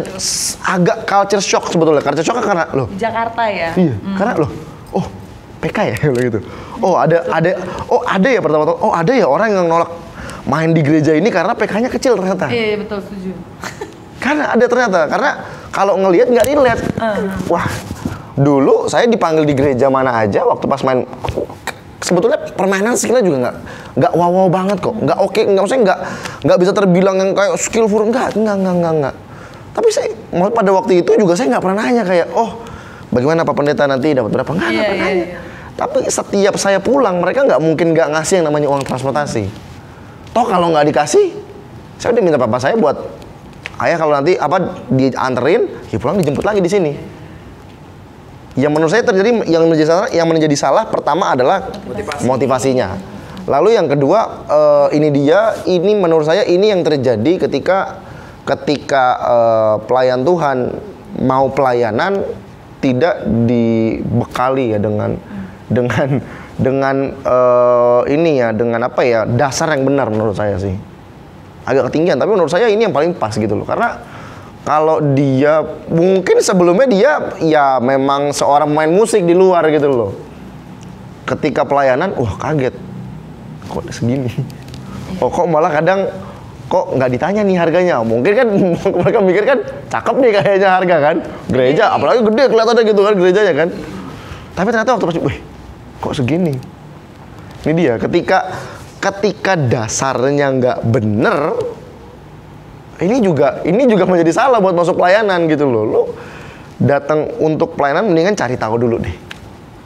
agak culture shock sebetulnya. Culture shock karena loh. Jakarta ya. Iya. Hmm. Karena loh, oh PK ya gitu. Oh ada ada oh ada ya pertama-tama. Oh ada ya orang yang nolak main di gereja ini karena PK-nya kecil ternyata. Iya, iya betul setuju. karena ada ternyata karena kalau ngelihat nggak relate. Uh. Wah, dulu saya dipanggil di gereja mana aja waktu pas main sebetulnya permainan skillnya juga nggak nggak wow wow banget kok nggak oke okay, nggak maksudnya nggak nggak bisa terbilang yang kayak skillful nggak nggak nggak nggak nggak tapi saya pada waktu itu juga saya nggak pernah nanya kayak oh bagaimana pak pendeta nanti dapat berapa nggak yeah, pernah yeah, yeah. Iya. tapi setiap saya pulang mereka nggak mungkin nggak ngasih yang namanya uang transportasi toh kalau nggak dikasih saya udah minta papa saya buat ayah kalau nanti apa dianterin ya pulang dijemput lagi di sini yang menurut saya terjadi yang menjadi salah, yang menjadi salah pertama adalah Motivasi. motivasinya lalu yang kedua uh, ini dia ini menurut saya ini yang terjadi ketika ketika uh, pelayan Tuhan mau pelayanan tidak dibekali ya dengan dengan dengan uh, ini ya dengan apa ya dasar yang benar menurut saya sih agak ketinggian tapi menurut saya ini yang paling pas gitu loh karena kalau dia mungkin sebelumnya dia ya memang seorang main musik di luar gitu loh ketika pelayanan wah kaget kok segini oh kok malah kadang kok nggak ditanya nih harganya mungkin kan mereka mikir kan cakep nih kayaknya harga kan gereja iya. apalagi gede kelihatannya gitu kan gerejanya kan tapi ternyata waktu pas wih kok segini ini dia ketika ketika dasarnya nggak bener ini juga ini juga menjadi salah buat masuk pelayanan gitu loh lo datang untuk pelayanan mendingan cari tahu dulu deh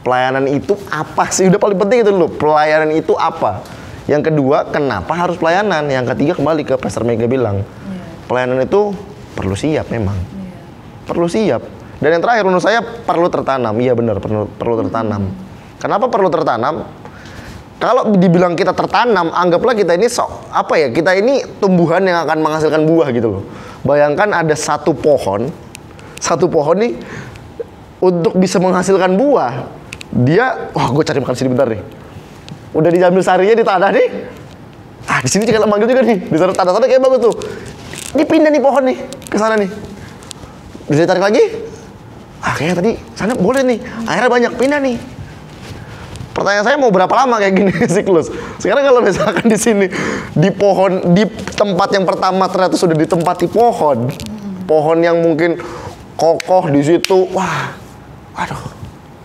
pelayanan itu apa sih udah paling penting itu dulu pelayanan itu apa yang kedua kenapa harus pelayanan yang ketiga kembali ke Pastor Mega bilang iya. pelayanan itu perlu siap memang iya. perlu siap dan yang terakhir menurut saya perlu tertanam iya benar perlu perlu tertanam hmm. Kenapa perlu tertanam? Kalau dibilang kita tertanam, anggaplah kita ini sok apa ya? Kita ini tumbuhan yang akan menghasilkan buah gitu loh. Bayangkan ada satu pohon, satu pohon nih untuk bisa menghasilkan buah, dia, wah gue cari makan sini bentar nih. Udah diambil sarinya di tanah nih. Ah, di sini juga manggil juga nih. Di sana tanah sana kayak bagus tuh. Dipindah nih pohon nih ke sana nih. Bisa ditarik lagi? Ah, kayaknya tadi sana boleh nih. Akhirnya banyak pindah nih Pertanyaan saya mau berapa lama kayak gini siklus? Sekarang kalau misalkan di sini di pohon di tempat yang pertama ternyata sudah ditempati pohon, pohon yang mungkin kokoh di situ, wah, aduh,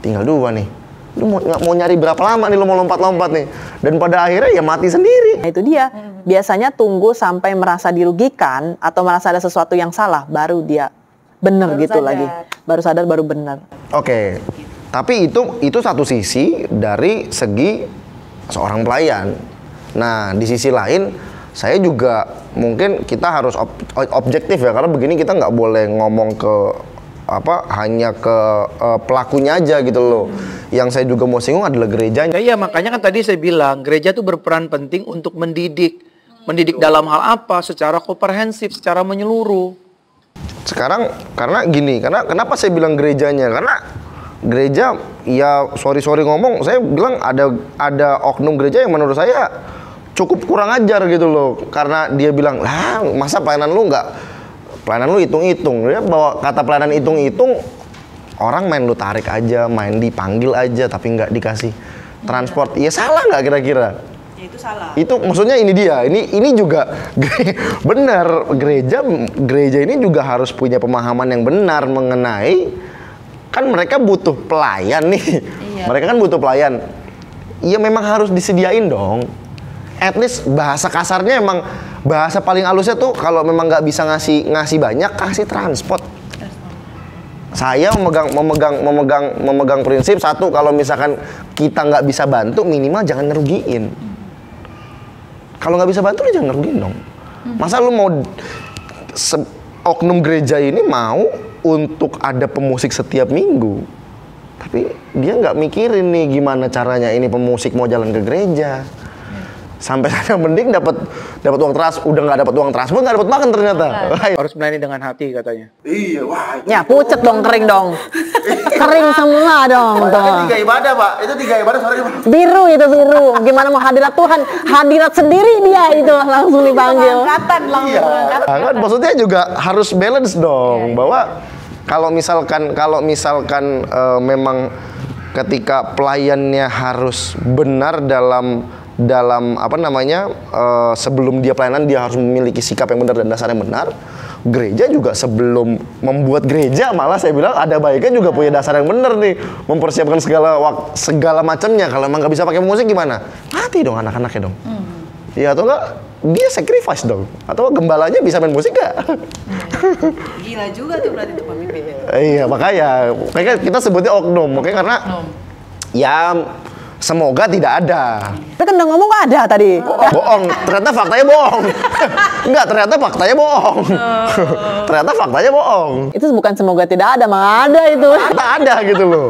tinggal dua nih lu mau, mau nyari berapa lama nih lu mau lompat-lompat nih dan pada akhirnya ya mati sendiri nah itu dia biasanya tunggu sampai merasa dirugikan atau merasa ada sesuatu yang salah baru dia bener baru gitu sadar. lagi baru sadar baru bener oke okay. Tapi itu itu satu sisi dari segi seorang pelayan. Nah, di sisi lain saya juga mungkin kita harus ob, objektif ya karena begini kita nggak boleh ngomong ke apa hanya ke uh, pelakunya aja gitu loh. Yang saya juga mau singgung adalah gerejanya. Iya, makanya kan tadi saya bilang gereja itu berperan penting untuk mendidik. Mendidik hmm. dalam hal apa? Secara komprehensif, secara menyeluruh. Sekarang karena gini, karena kenapa saya bilang gerejanya? Karena gereja ya sorry sorry ngomong saya bilang ada ada oknum gereja yang menurut saya cukup kurang ajar gitu loh karena dia bilang lah masa pelayanan lu nggak pelayanan lu hitung-hitung dia bawa kata pelayanan hitung-hitung orang main lu tarik aja main dipanggil aja tapi nggak dikasih transport ya salah nggak kira-kira ya, itu salah itu maksudnya ini dia ini ini juga benar gereja gereja ini juga harus punya pemahaman yang benar mengenai kan mereka butuh pelayan nih. Iya. Mereka kan butuh pelayan. Ya memang harus disediain dong. At least bahasa kasarnya emang bahasa paling halusnya tuh kalau memang nggak bisa ngasih ngasih banyak kasih transport. Saya memegang memegang memegang memegang prinsip satu kalau misalkan kita nggak bisa bantu minimal jangan ngerugiin. Kalau nggak bisa bantu lu jangan ngerugiin dong. Hmm. Masa lu mau oknum gereja ini mau untuk ada pemusik setiap minggu tapi dia nggak mikirin nih gimana caranya ini pemusik mau jalan ke gereja sampai sana mending dapat dapat uang teras udah nggak dapat uang pun nggak dapat makan ternyata iya. Iya. harus melayani dengan hati katanya iya wah itu ya pucet dong kering dong kering semua dong itu tiga ibadah pak itu tiga ibadah sore biru itu biru gimana mau hadirat Tuhan hadirat sendiri dia itu langsung dipanggil angkatan langsung iya. Ah, kan, maksudnya juga harus balance dong iya, bahwa kalau misalkan kalau misalkan uh, memang ketika pelayannya harus benar dalam dalam apa namanya uh, sebelum dia pelayanan dia harus memiliki sikap yang benar dan dasar yang benar gereja juga sebelum membuat gereja malah saya bilang ada baiknya juga punya dasar yang benar nih mempersiapkan segala wak, segala macamnya kalau emang nggak bisa pakai musik gimana mati dong anak-anaknya dong hmm. ya atau enggak dia sacrifice dong atau gembalanya bisa main musik gak? Gila juga tuh berarti tuh pemimpinnya. iya makanya, makanya kita sebutnya oknum, makanya karena oknum. ya Semoga tidak ada. Kita kan ngomong gak ada tadi. Oh, bohong. Ternyata faktanya bohong. Enggak, ternyata faktanya bohong. ternyata faktanya bohong. Itu bukan semoga tidak ada, mah ada itu. Tidak ada gitu loh.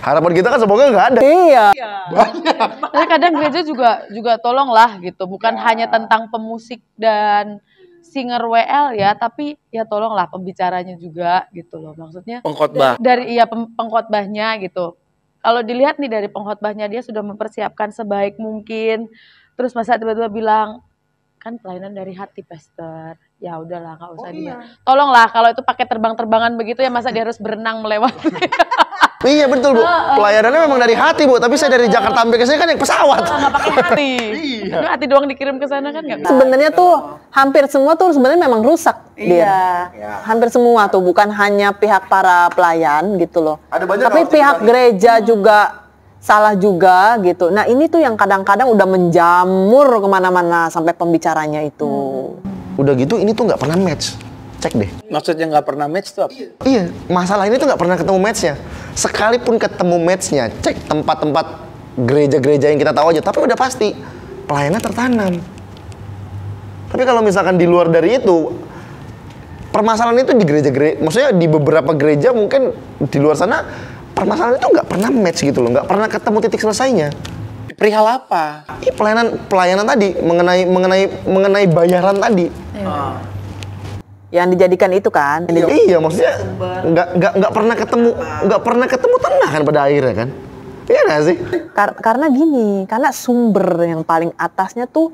Harapan kita kan semoga nggak ada. Iya. Tapi nah, kadang gereja juga juga lah gitu, bukan ya. hanya tentang pemusik dan singer WL ya, tapi ya tolonglah pembicaranya juga gitu loh maksudnya. Pengkhotbah. Dari iya pengkhotbahnya gitu kalau dilihat nih dari pengkhotbahnya dia sudah mempersiapkan sebaik mungkin. Terus masa tiba-tiba bilang kan pelayanan dari hati pastor. Ya udahlah nggak usah oh, dia. Iya. Tolonglah kalau itu pakai terbang-terbangan begitu ya masa dia harus berenang melewati. Iya betul bu, pelayanannya memang dari hati bu, tapi saya dari Jakarta sampai ke sini kan yang pesawat. Nggak pakai hati, iya. hati doang dikirim ke sana kan nggak. Sebenarnya tuh hampir semua tuh sebenarnya memang rusak. Iya. Dia. Iya. Hampir semua tuh bukan hanya pihak para pelayan gitu loh. Ada banyak. Tapi pihak juga. gereja juga salah juga gitu. Nah ini tuh yang kadang-kadang udah menjamur kemana-mana sampai pembicaranya itu. Hmm. Udah gitu ini tuh nggak pernah match cek deh. Maksudnya nggak pernah match tuh? Apa? Iya. iya, masalah ini tuh nggak pernah ketemu matchnya. Sekalipun ketemu matchnya, cek tempat-tempat gereja-gereja yang kita tahu aja, tapi udah pasti pelayannya tertanam. Tapi kalau misalkan di luar dari itu, permasalahan itu di gereja-gereja, maksudnya di beberapa gereja mungkin di luar sana permasalahan itu nggak pernah match gitu loh, nggak pernah ketemu titik selesainya. Perihal apa? Ini pelayanan pelayanan tadi mengenai mengenai mengenai bayaran tadi. Hmm yang dijadikan itu kan iya, iya maksudnya nggak nggak nggak pernah ketemu nggak pernah ketemu tengah kan pada akhirnya kan iya nggak sih Kar karena gini karena sumber yang paling atasnya tuh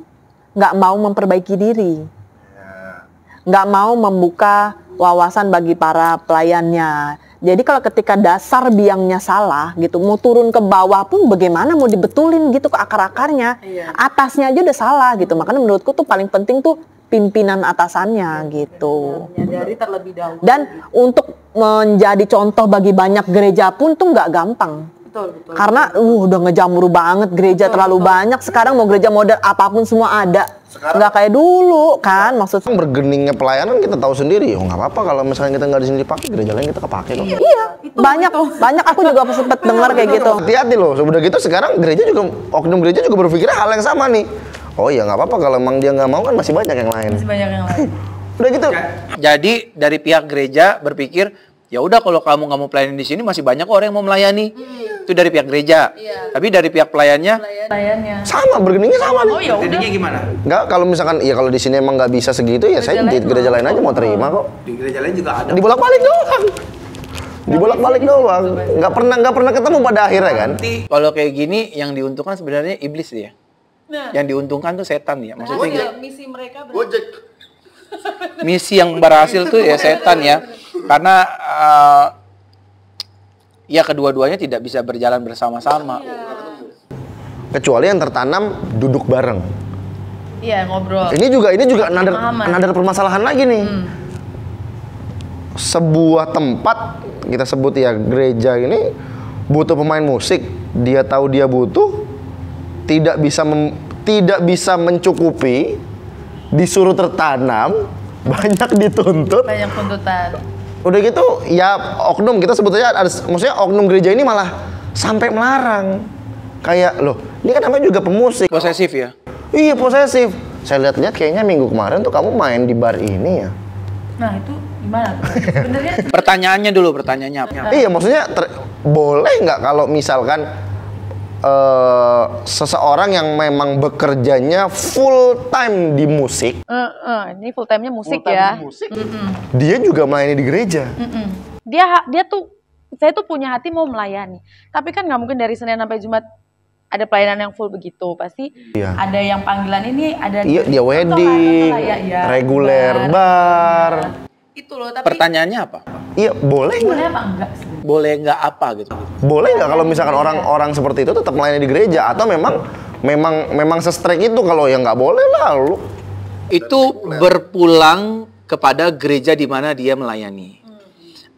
nggak mau memperbaiki diri iya. nggak mau membuka wawasan bagi para pelayannya jadi kalau ketika dasar biangnya salah gitu, mau turun ke bawah pun bagaimana mau dibetulin gitu ke akar-akarnya. Iya. Atasnya aja udah salah gitu. Makanya menurutku tuh paling penting tuh pimpinan atasannya iya, gitu. Menyadari terlebih dahulu. Dan untuk menjadi contoh bagi banyak gereja pun tuh nggak gampang. Betul, betul, Karena betul. uh udah ngejamur banget gereja betul, terlalu betul. banyak. Sekarang mau gereja modern apapun semua ada sekarang nggak kayak dulu kan maksudnya bergeningnya pelayanan kita tahu sendiri oh nggak apa-apa kalau misalnya kita nggak di sini dipakai gereja lain kita kepake loh iya itu, banyak itu. banyak aku juga sempet dengar kayak gitu hati-hati loh sudah gitu sekarang gereja juga oknum gereja juga berpikir hal yang sama nih oh ya nggak apa-apa kalau emang dia nggak mau kan masih banyak yang lain masih banyak yang lain udah gitu jadi dari pihak gereja berpikir ya udah kalau kamu nggak mau pelayanin di sini masih banyak orang yang mau melayani hmm. itu dari pihak gereja iya. tapi dari pihak pelayannya pelayannya sama bergeningnya sama nih oh, ya bergeningnya gimana nggak kalau misalkan ya kalau di sini emang nggak bisa segitu ya gereja saya di gereja lain aja mau terima kok di gereja lain juga ada dibolak balik doang dibolak balik doang nggak pernah nggak pernah ketemu pada akhirnya kan kalau kayak gini yang diuntungkan sebenarnya iblis dia nah. yang diuntungkan tuh setan ya maksudnya nah, misi mereka berarti. misi yang berhasil tuh ya setan ya karena uh, ya kedua-duanya tidak bisa berjalan bersama-sama. Iya. Kecuali yang tertanam duduk bareng. Iya, ngobrol. Ini juga ini juga nader another permasalahan lagi nih. Hmm. Sebuah tempat kita sebut ya gereja ini butuh pemain musik, dia tahu dia butuh tidak bisa mem, tidak bisa mencukupi disuruh tertanam banyak dituntut banyak tuntutan udah gitu ya oknum kita sebetulnya ada maksudnya oknum gereja ini malah sampai melarang kayak loh ini kan namanya juga pemusik posesif ya iya posesif saya lihat-lihat kayaknya minggu kemarin tuh kamu main di bar ini ya nah itu gimana tuh? pertanyaannya dulu pertanyaannya iya maksudnya boleh nggak kalau misalkan uh, seseorang yang memang bekerjanya full time di musik. Uh, uh, ini full time-nya musik full time ya. Musik. Mm -hmm. Dia juga melayani di gereja. Mm -hmm. Dia dia tuh saya tuh punya hati mau melayani. Tapi kan nggak mungkin dari Senin sampai Jumat ada pelayanan yang full begitu pasti iya. ada yang panggilan ini ada iya dia wedding ya, ya, reguler bar, bar. Iya. itu loh tapi pertanyaannya apa iya boleh boleh apa enggak sih boleh nggak apa gitu boleh nggak kalau misalkan orang-orang seperti itu tetap melayani di gereja atau memang memang memang sestrek itu kalau yang nggak boleh lah lu itu berpulang kepada gereja di mana dia melayani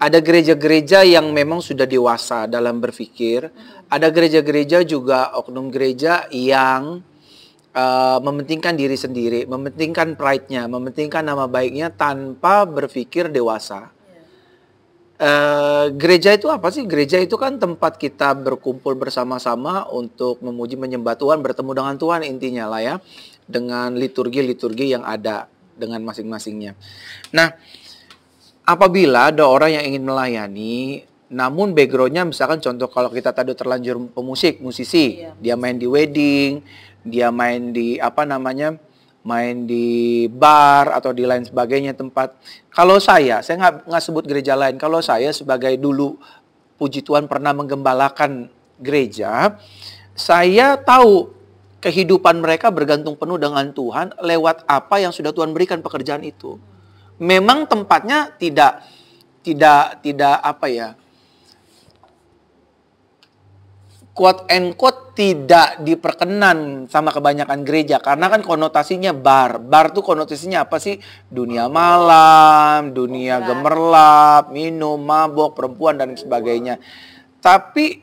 ada gereja-gereja yang memang sudah dewasa dalam berpikir, ada gereja-gereja juga oknum gereja yang uh, mementingkan diri sendiri, mementingkan pride-nya, mementingkan nama baiknya tanpa berpikir dewasa. Uh, gereja itu apa sih? Gereja itu kan tempat kita berkumpul bersama-sama untuk memuji menyembah Tuhan, bertemu dengan Tuhan intinya lah ya. Dengan liturgi-liturgi yang ada dengan masing-masingnya. Nah, apabila ada orang yang ingin melayani namun backgroundnya misalkan contoh kalau kita tadi terlanjur pemusik musisi iya. dia main di wedding dia main di apa namanya main di bar atau di lain sebagainya tempat. Kalau saya, saya nggak nggak sebut gereja lain. Kalau saya sebagai dulu puji Tuhan pernah menggembalakan gereja, saya tahu kehidupan mereka bergantung penuh dengan Tuhan lewat apa yang sudah Tuhan berikan pekerjaan itu. Memang tempatnya tidak tidak tidak apa ya quote and quote tidak diperkenan sama kebanyakan gereja karena kan konotasinya bar. Bar tuh konotasinya apa sih? Dunia malam, dunia gemerlap, minum, mabok, perempuan dan sebagainya. Tapi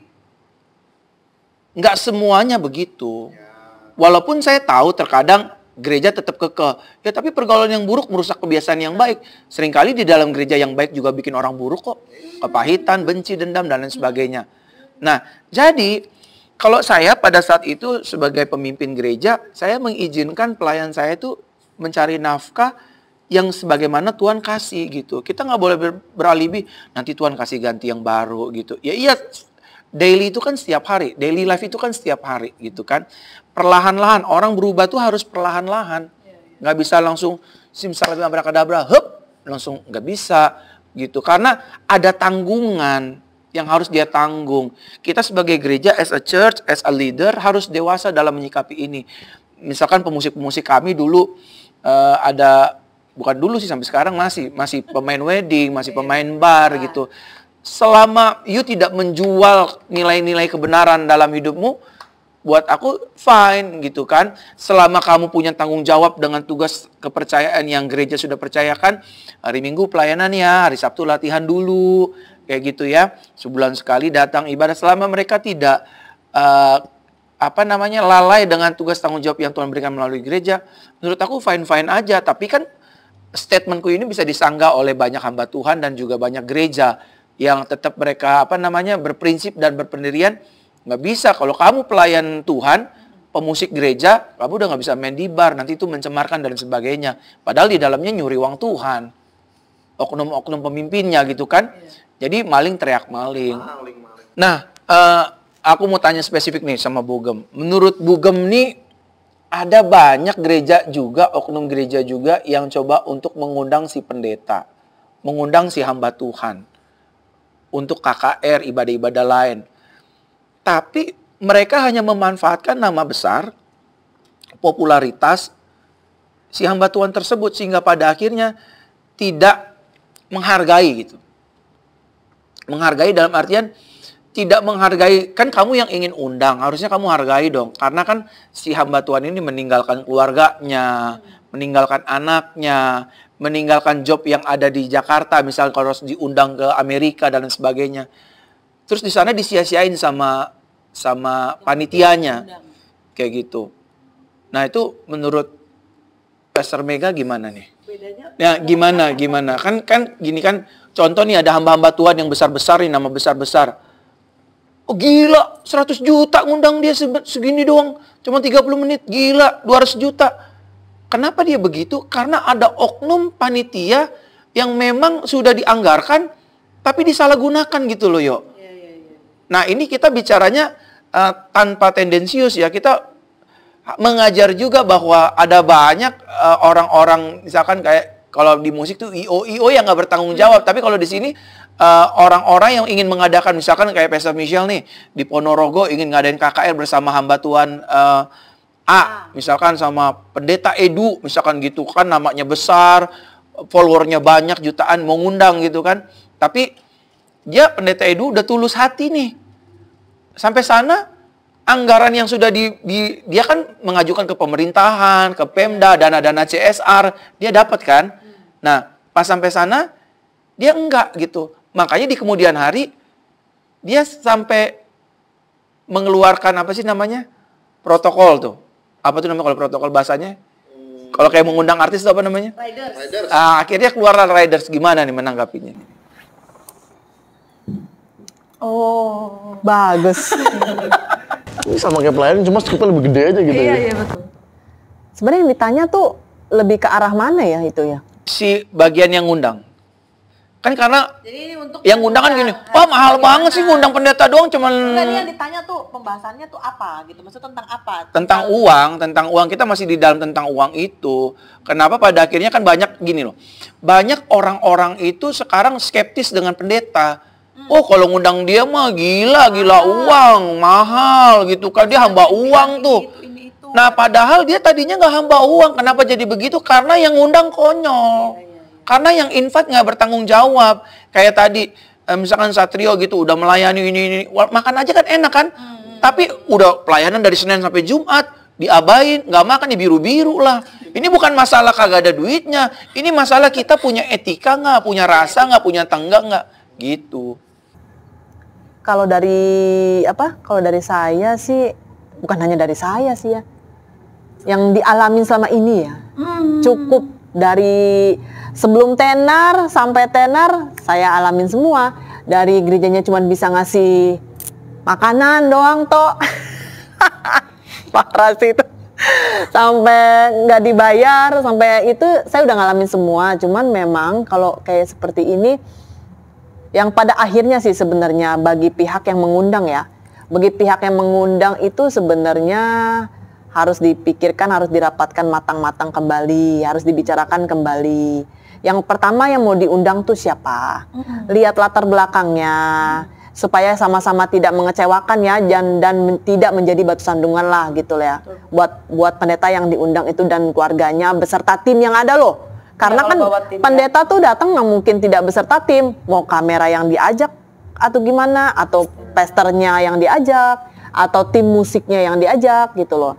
nggak semuanya begitu. Walaupun saya tahu terkadang gereja tetap keke Ya tapi pergaulan yang buruk merusak kebiasaan yang baik. Seringkali di dalam gereja yang baik juga bikin orang buruk kok. Kepahitan, benci, dendam, dan lain sebagainya. Nah, jadi kalau saya pada saat itu sebagai pemimpin gereja, saya mengizinkan pelayan saya itu mencari nafkah yang sebagaimana Tuhan kasih gitu. Kita nggak boleh ber beralibi nanti Tuhan kasih ganti yang baru gitu. Ya iya daily itu kan setiap hari, daily life itu kan setiap hari gitu kan. Perlahan-lahan orang berubah tuh harus perlahan-lahan. Iya, iya. Nggak bisa langsung simsalabim abrakadabra, hup, langsung nggak bisa gitu karena ada tanggungan yang harus dia tanggung. Kita sebagai gereja, as a church, as a leader, harus dewasa dalam menyikapi ini. Misalkan pemusik-pemusik kami dulu uh, ada, bukan dulu sih sampai sekarang masih, masih pemain wedding, masih pemain bar gitu. Selama you tidak menjual nilai-nilai kebenaran dalam hidupmu, buat aku fine gitu kan. Selama kamu punya tanggung jawab dengan tugas kepercayaan yang gereja sudah percayakan, hari Minggu pelayanan ya, hari Sabtu latihan dulu, kayak gitu ya sebulan sekali datang ibadah selama mereka tidak uh, apa namanya lalai dengan tugas tanggung jawab yang Tuhan berikan melalui gereja menurut aku fine fine aja tapi kan statementku ini bisa disanggah oleh banyak hamba Tuhan dan juga banyak gereja yang tetap mereka apa namanya berprinsip dan berpendirian nggak bisa kalau kamu pelayan Tuhan pemusik gereja kamu udah nggak bisa main di bar nanti itu mencemarkan dan sebagainya padahal di dalamnya nyuri uang Tuhan oknum-oknum pemimpinnya gitu kan iya. Jadi maling teriak maling. maling, maling. Nah, uh, aku mau tanya spesifik nih sama Bugem. Menurut Bugem nih ada banyak gereja juga, oknum gereja juga yang coba untuk mengundang si pendeta, mengundang si hamba Tuhan untuk KKR, ibadah-ibadah lain. Tapi mereka hanya memanfaatkan nama besar, popularitas si hamba Tuhan tersebut sehingga pada akhirnya tidak menghargai gitu. Menghargai dalam artian tidak menghargai kan kamu yang ingin undang harusnya kamu hargai dong karena kan si hamba Tuhan ini meninggalkan keluarganya meninggalkan anaknya meninggalkan job yang ada di Jakarta misal kalau harus diundang ke Amerika dan sebagainya terus di sana disia-siain sama sama panitianya kayak gitu nah itu menurut Pastor Mega gimana nih bedanya? Ya, gimana gimana? Kan kan gini kan contoh nih ada hamba-hamba Tuhan yang besar-besar nih nama besar-besar. Oh gila, 100 juta ngundang dia segini doang. Cuma 30 menit, gila 200 juta. Kenapa dia begitu? Karena ada oknum panitia yang memang sudah dianggarkan tapi disalahgunakan gitu loh, yuk iya, iya, iya. Nah, ini kita bicaranya uh, tanpa tendensius ya. Kita mengajar juga bahwa ada banyak eh, orang-orang uh, misalkan kayak kalau di musik tuh IO IO yang nggak bertanggung hmm. jawab tapi kalau di sini orang eh, orang-orang yang ingin mengadakan misalkan kayak Pesta Michelle nih di Ponorogo ingin ngadain KKR bersama hamba Tuhan uh, A ah. misalkan sama pendeta Edu misalkan gitu kan namanya besar followernya banyak jutaan mau ngundang gitu kan tapi dia pendeta Edu udah tulus hati nih sampai sana anggaran yang sudah di, di dia kan mengajukan ke pemerintahan, ke Pemda, dana-dana CSR, dia dapat kan? Nah, pas sampai sana dia enggak gitu. Makanya di kemudian hari dia sampai mengeluarkan apa sih namanya? protokol tuh. Apa tuh namanya kalau protokol bahasanya? Hmm. Kalau kayak mengundang artis itu apa namanya? Riders. Ah, akhirnya keluarlah riders gimana nih menanggapinya? Oh, bagus. ini sama kayak pelayanan cuma skupnya lebih gede aja gitu iya, ya. Iya betul. Sebenarnya yang ditanya tuh lebih ke arah mana ya itu ya? Si bagian yang ngundang. Kan karena Jadi untuk yang ngundang kan gini, "Wah, oh, mahal iya. banget sih ngundang pendeta doang cuman Enggak, yang ditanya tuh pembahasannya tuh apa gitu. Maksudnya tentang apa? Tentang uang, tentang uang. Kita masih di dalam tentang uang itu. Kenapa pada akhirnya kan banyak gini loh. Banyak orang-orang itu sekarang skeptis dengan pendeta Mm. Oh kalau ngundang dia mah gila, gila uang, mahal gitu kan. Dia hamba iya, uang iya, tuh. Gitu, nah padahal dia tadinya nggak hamba uang. Kenapa jadi begitu? Karena yang ngundang konyol. Iya, Karena yang invite nggak bertanggung jawab. Kayak tadi, eh, misalkan Satrio gitu udah melayani ini, ini. Makan aja kan enak kan? Mm. Tapi udah pelayanan dari Senin sampai Jumat diabain, nggak makan ya biru-biru lah. Ini bukan masalah kagak ada duitnya. Ini masalah kita punya etika nggak, punya rasa nggak, punya tangga nggak, gitu kalau dari apa? Kalau dari saya sih bukan hanya dari saya sih ya. Yang dialamin selama ini ya. Hmm. Cukup dari sebelum tenar sampai tenar saya alamin semua. Dari gerejanya cuma bisa ngasih makanan doang toh. Parah sih itu sampai nggak dibayar sampai itu saya udah ngalamin semua cuman memang kalau kayak seperti ini yang pada akhirnya sih sebenarnya bagi pihak yang mengundang ya bagi pihak yang mengundang itu sebenarnya harus dipikirkan harus dirapatkan matang-matang kembali harus dibicarakan kembali yang pertama yang mau diundang tuh siapa lihat latar belakangnya supaya sama-sama tidak mengecewakan ya dan dan men, tidak menjadi batu sandungan lah gitu ya buat buat pendeta yang diundang itu dan keluarganya beserta tim yang ada loh karena iya, kan ya, kan pendeta ya. tuh datang nggak mungkin tidak beserta tim. Mau kamera yang diajak atau gimana? Atau pesternya yang diajak? Atau tim musiknya yang diajak gitu loh.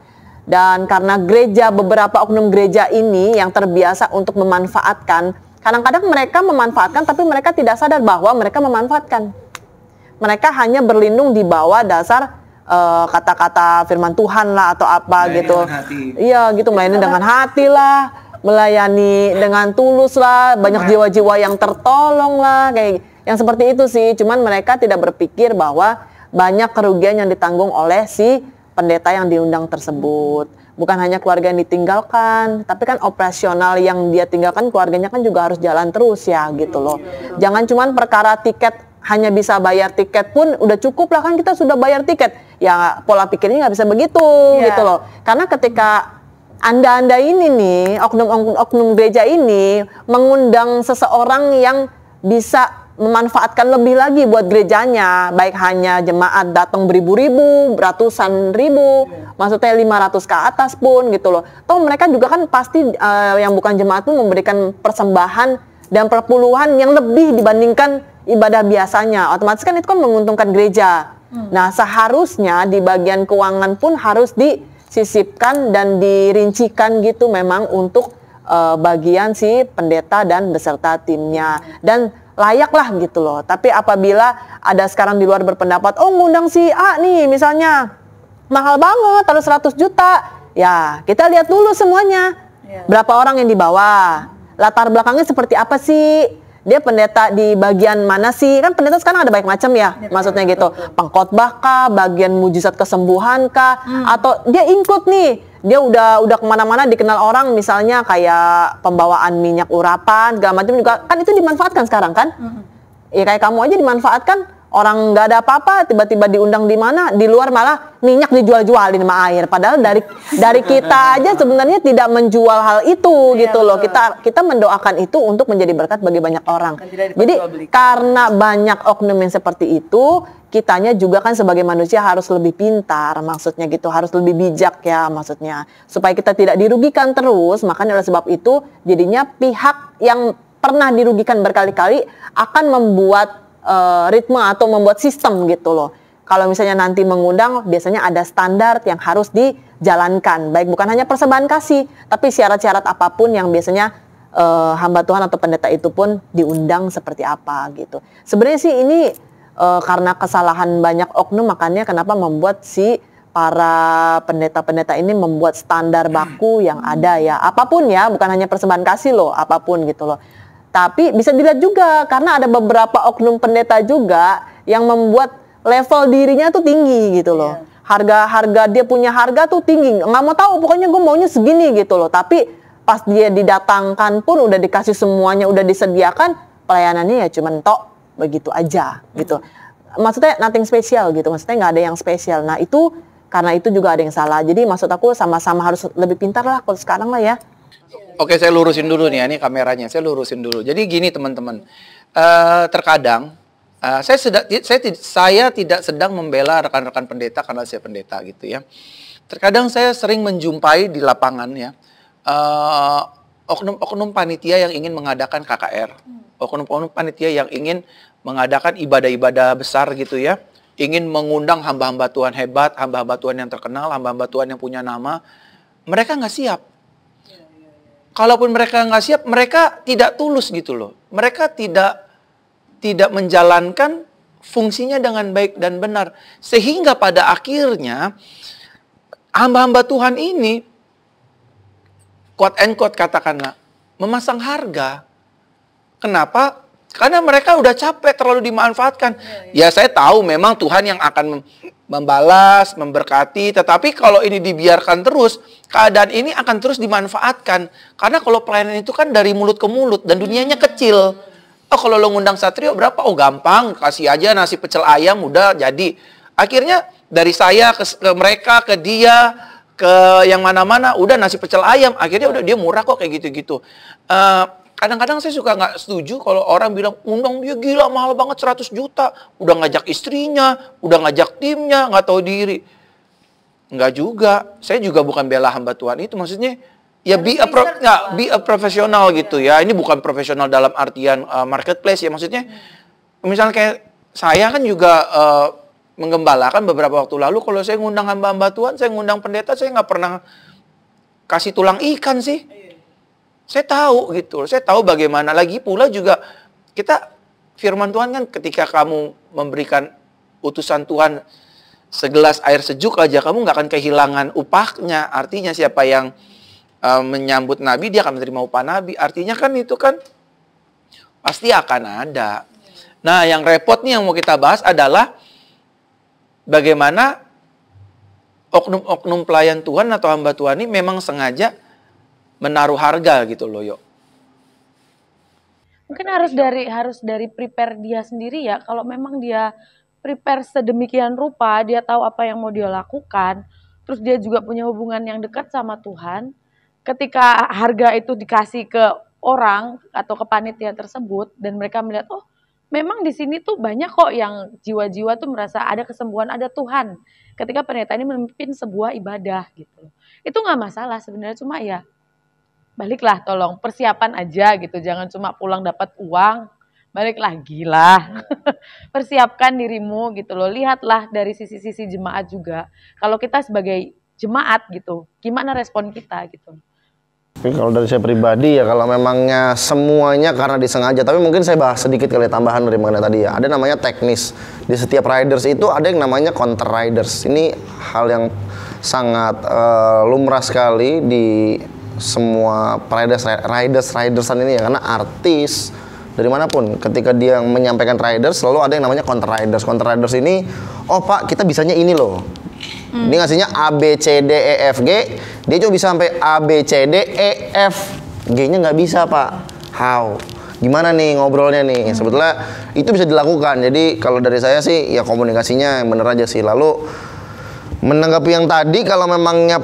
Dan karena gereja, beberapa oknum gereja ini yang terbiasa untuk memanfaatkan, kadang-kadang mereka memanfaatkan tapi mereka tidak sadar bahwa mereka memanfaatkan. Mereka hanya berlindung di bawah dasar eh, kata-kata uh, firman Tuhan lah atau apa melayani gitu. Iya gitu, melayani dengan hati lah melayani dengan tulus lah, banyak iya. jiwa-jiwa yang tertolong lah kayak yang seperti itu sih. Cuman mereka tidak berpikir bahwa banyak kerugian yang ditanggung oleh si pendeta yang diundang tersebut. Bukan hanya keluarga yang ditinggalkan, tapi kan operasional yang dia tinggalkan keluarganya kan juga harus jalan terus ya gitu loh. Jangan cuman perkara tiket hanya bisa bayar tiket pun udah cukup lah kan kita sudah bayar tiket ya pola pikirnya nggak bisa begitu yeah. gitu loh karena ketika anda-anda ini nih, oknum-oknum gereja ini mengundang seseorang yang bisa memanfaatkan lebih lagi buat gerejanya, baik hanya jemaat datang beribu-ribu, ratusan ribu, maksudnya 500 ke atas pun gitu loh. Toh mereka juga kan pasti uh, yang bukan jemaat pun memberikan persembahan dan perpuluhan yang lebih dibandingkan ibadah biasanya. Otomatis kan itu kan menguntungkan gereja. Hmm. Nah, seharusnya di bagian keuangan pun harus di disisipkan dan dirincikan gitu memang untuk uh, bagian si pendeta dan beserta timnya dan layaklah gitu loh. Tapi apabila ada sekarang di luar berpendapat, oh ngundang si A nih misalnya mahal banget, harus 100 juta. Ya, kita lihat dulu semuanya. Ya. Berapa orang yang dibawa? Latar belakangnya seperti apa sih? dia pendeta di bagian mana sih? Kan pendeta sekarang ada banyak macam ya, maksudnya gitu. Pangkotbahka, Pengkhotbah kah, bagian mujizat kesembuhan kah, hmm. atau dia include nih, dia udah udah kemana-mana dikenal orang, misalnya kayak pembawaan minyak urapan, segala macam juga kan itu dimanfaatkan sekarang kan? Hmm. Ya kayak kamu aja dimanfaatkan orang nggak ada apa-apa tiba-tiba diundang di mana di luar malah minyak dijual-jualin sama air padahal dari dari kita aja sebenarnya tidak menjual hal itu ya, gitu loh kita kita mendoakan itu untuk menjadi berkat bagi banyak orang jadi karena banyak oknum yang seperti itu kitanya juga kan sebagai manusia harus lebih pintar maksudnya gitu harus lebih bijak ya maksudnya supaya kita tidak dirugikan terus makanya oleh sebab itu jadinya pihak yang pernah dirugikan berkali-kali akan membuat uh, ritme atau membuat sistem gitu loh. Kalau misalnya nanti mengundang, biasanya ada standar yang harus dijalankan. Baik bukan hanya persembahan kasih, tapi syarat-syarat apapun yang biasanya uh, hamba Tuhan atau pendeta itu pun diundang seperti apa gitu. Sebenarnya sih ini uh, karena kesalahan banyak oknum, makanya kenapa membuat si para pendeta-pendeta ini membuat standar baku yang ada ya. Apapun ya, bukan hanya persembahan kasih loh, apapun gitu loh. Tapi bisa dilihat juga karena ada beberapa oknum pendeta juga yang membuat level dirinya tuh tinggi gitu loh. Harga-harga iya. dia punya harga tuh tinggi. Nggak mau tahu pokoknya gue maunya segini gitu loh. Tapi pas dia didatangkan pun udah dikasih semuanya, udah disediakan, pelayanannya ya cuman tok begitu aja gitu. Maksudnya nothing spesial gitu. Maksudnya nggak ada yang spesial. Nah, itu karena itu juga ada yang salah. Jadi maksud aku sama-sama harus lebih pintar lah kalau sekarang lah ya. Oke, saya lurusin dulu nih ya, ini kameranya. Saya lurusin dulu. Jadi gini teman-teman, uh, terkadang uh, saya, sedang, saya, saya tidak sedang membela rekan-rekan pendeta karena saya pendeta gitu ya. Terkadang saya sering menjumpai di lapangan ya, uh, oknum-oknum panitia yang ingin mengadakan KKR, hmm. oknum-oknum panitia yang ingin mengadakan ibadah-ibadah besar gitu ya, ingin mengundang hamba-hamba Tuhan hebat, hamba-hamba Tuhan yang terkenal, hamba-hamba Tuhan yang punya nama, mereka nggak siap kalaupun mereka nggak siap, mereka tidak tulus gitu loh. Mereka tidak tidak menjalankan fungsinya dengan baik dan benar. Sehingga pada akhirnya hamba-hamba Tuhan ini quote and quote katakanlah memasang harga. Kenapa? Karena mereka udah capek terlalu dimanfaatkan. Ya, ya. ya saya tahu memang Tuhan yang akan membalas, memberkati. Tetapi kalau ini dibiarkan terus, keadaan ini akan terus dimanfaatkan. Karena kalau pelayanan itu kan dari mulut ke mulut dan dunianya kecil. Oh kalau lo ngundang satrio berapa? Oh gampang, kasih aja nasi pecel ayam udah jadi. Akhirnya dari saya ke, ke mereka, ke dia, ke yang mana-mana, udah nasi pecel ayam. Akhirnya udah dia murah kok kayak gitu-gitu. Uh, kadang-kadang saya suka nggak setuju kalau orang bilang undang dia gila mahal banget 100 juta udah ngajak istrinya udah ngajak timnya nggak tahu diri nggak juga saya juga bukan bela hamba Tuhan itu maksudnya ya be a, pro, ya, nggak, be a profesional iya. gitu ya ini bukan profesional dalam artian uh, marketplace ya maksudnya misalnya kayak saya kan juga uh, menggembalakan beberapa waktu lalu kalau saya ngundang hamba-hamba Tuhan saya ngundang pendeta saya nggak pernah kasih tulang ikan sih saya tahu gitu. Saya tahu bagaimana. Lagi pula juga kita firman Tuhan kan ketika kamu memberikan utusan Tuhan segelas air sejuk aja kamu nggak akan kehilangan upahnya. Artinya siapa yang uh, menyambut Nabi dia akan menerima upah Nabi. Artinya kan itu kan pasti akan ada. Nah yang repot nih yang mau kita bahas adalah bagaimana oknum-oknum pelayan Tuhan atau hamba Tuhan ini memang sengaja menaruh harga gitu loh yuk mungkin harus dari harus dari prepare dia sendiri ya kalau memang dia prepare sedemikian rupa dia tahu apa yang mau dia lakukan terus dia juga punya hubungan yang dekat sama Tuhan ketika harga itu dikasih ke orang atau ke panitia tersebut dan mereka melihat oh memang di sini tuh banyak kok yang jiwa-jiwa tuh merasa ada kesembuhan ada Tuhan ketika pendeta ini memimpin sebuah ibadah gitu itu nggak masalah sebenarnya cuma ya baliklah tolong persiapan aja gitu jangan cuma pulang dapat uang balik lagi lah persiapkan dirimu gitu loh lihatlah dari sisi-sisi jemaat juga kalau kita sebagai jemaat gitu gimana respon kita gitu tapi kalau dari saya pribadi ya kalau memangnya semuanya karena disengaja tapi mungkin saya bahas sedikit kali tambahan dari mengenai tadi ya ada namanya teknis di setiap riders itu ada yang namanya counter riders ini hal yang sangat uh, lumrah sekali di semua riders riders ridersan ini ya karena artis dari manapun ketika dia menyampaikan riders selalu ada yang namanya counter riders counter riders ini oh pak kita bisanya ini loh hmm. ini ngasihnya A B C D E F G dia cuma bisa sampai A B C D E F G nya nggak bisa pak how gimana nih ngobrolnya nih hmm. sebetulnya itu bisa dilakukan jadi kalau dari saya sih ya komunikasinya yang bener aja sih lalu menanggapi yang tadi kalau memangnya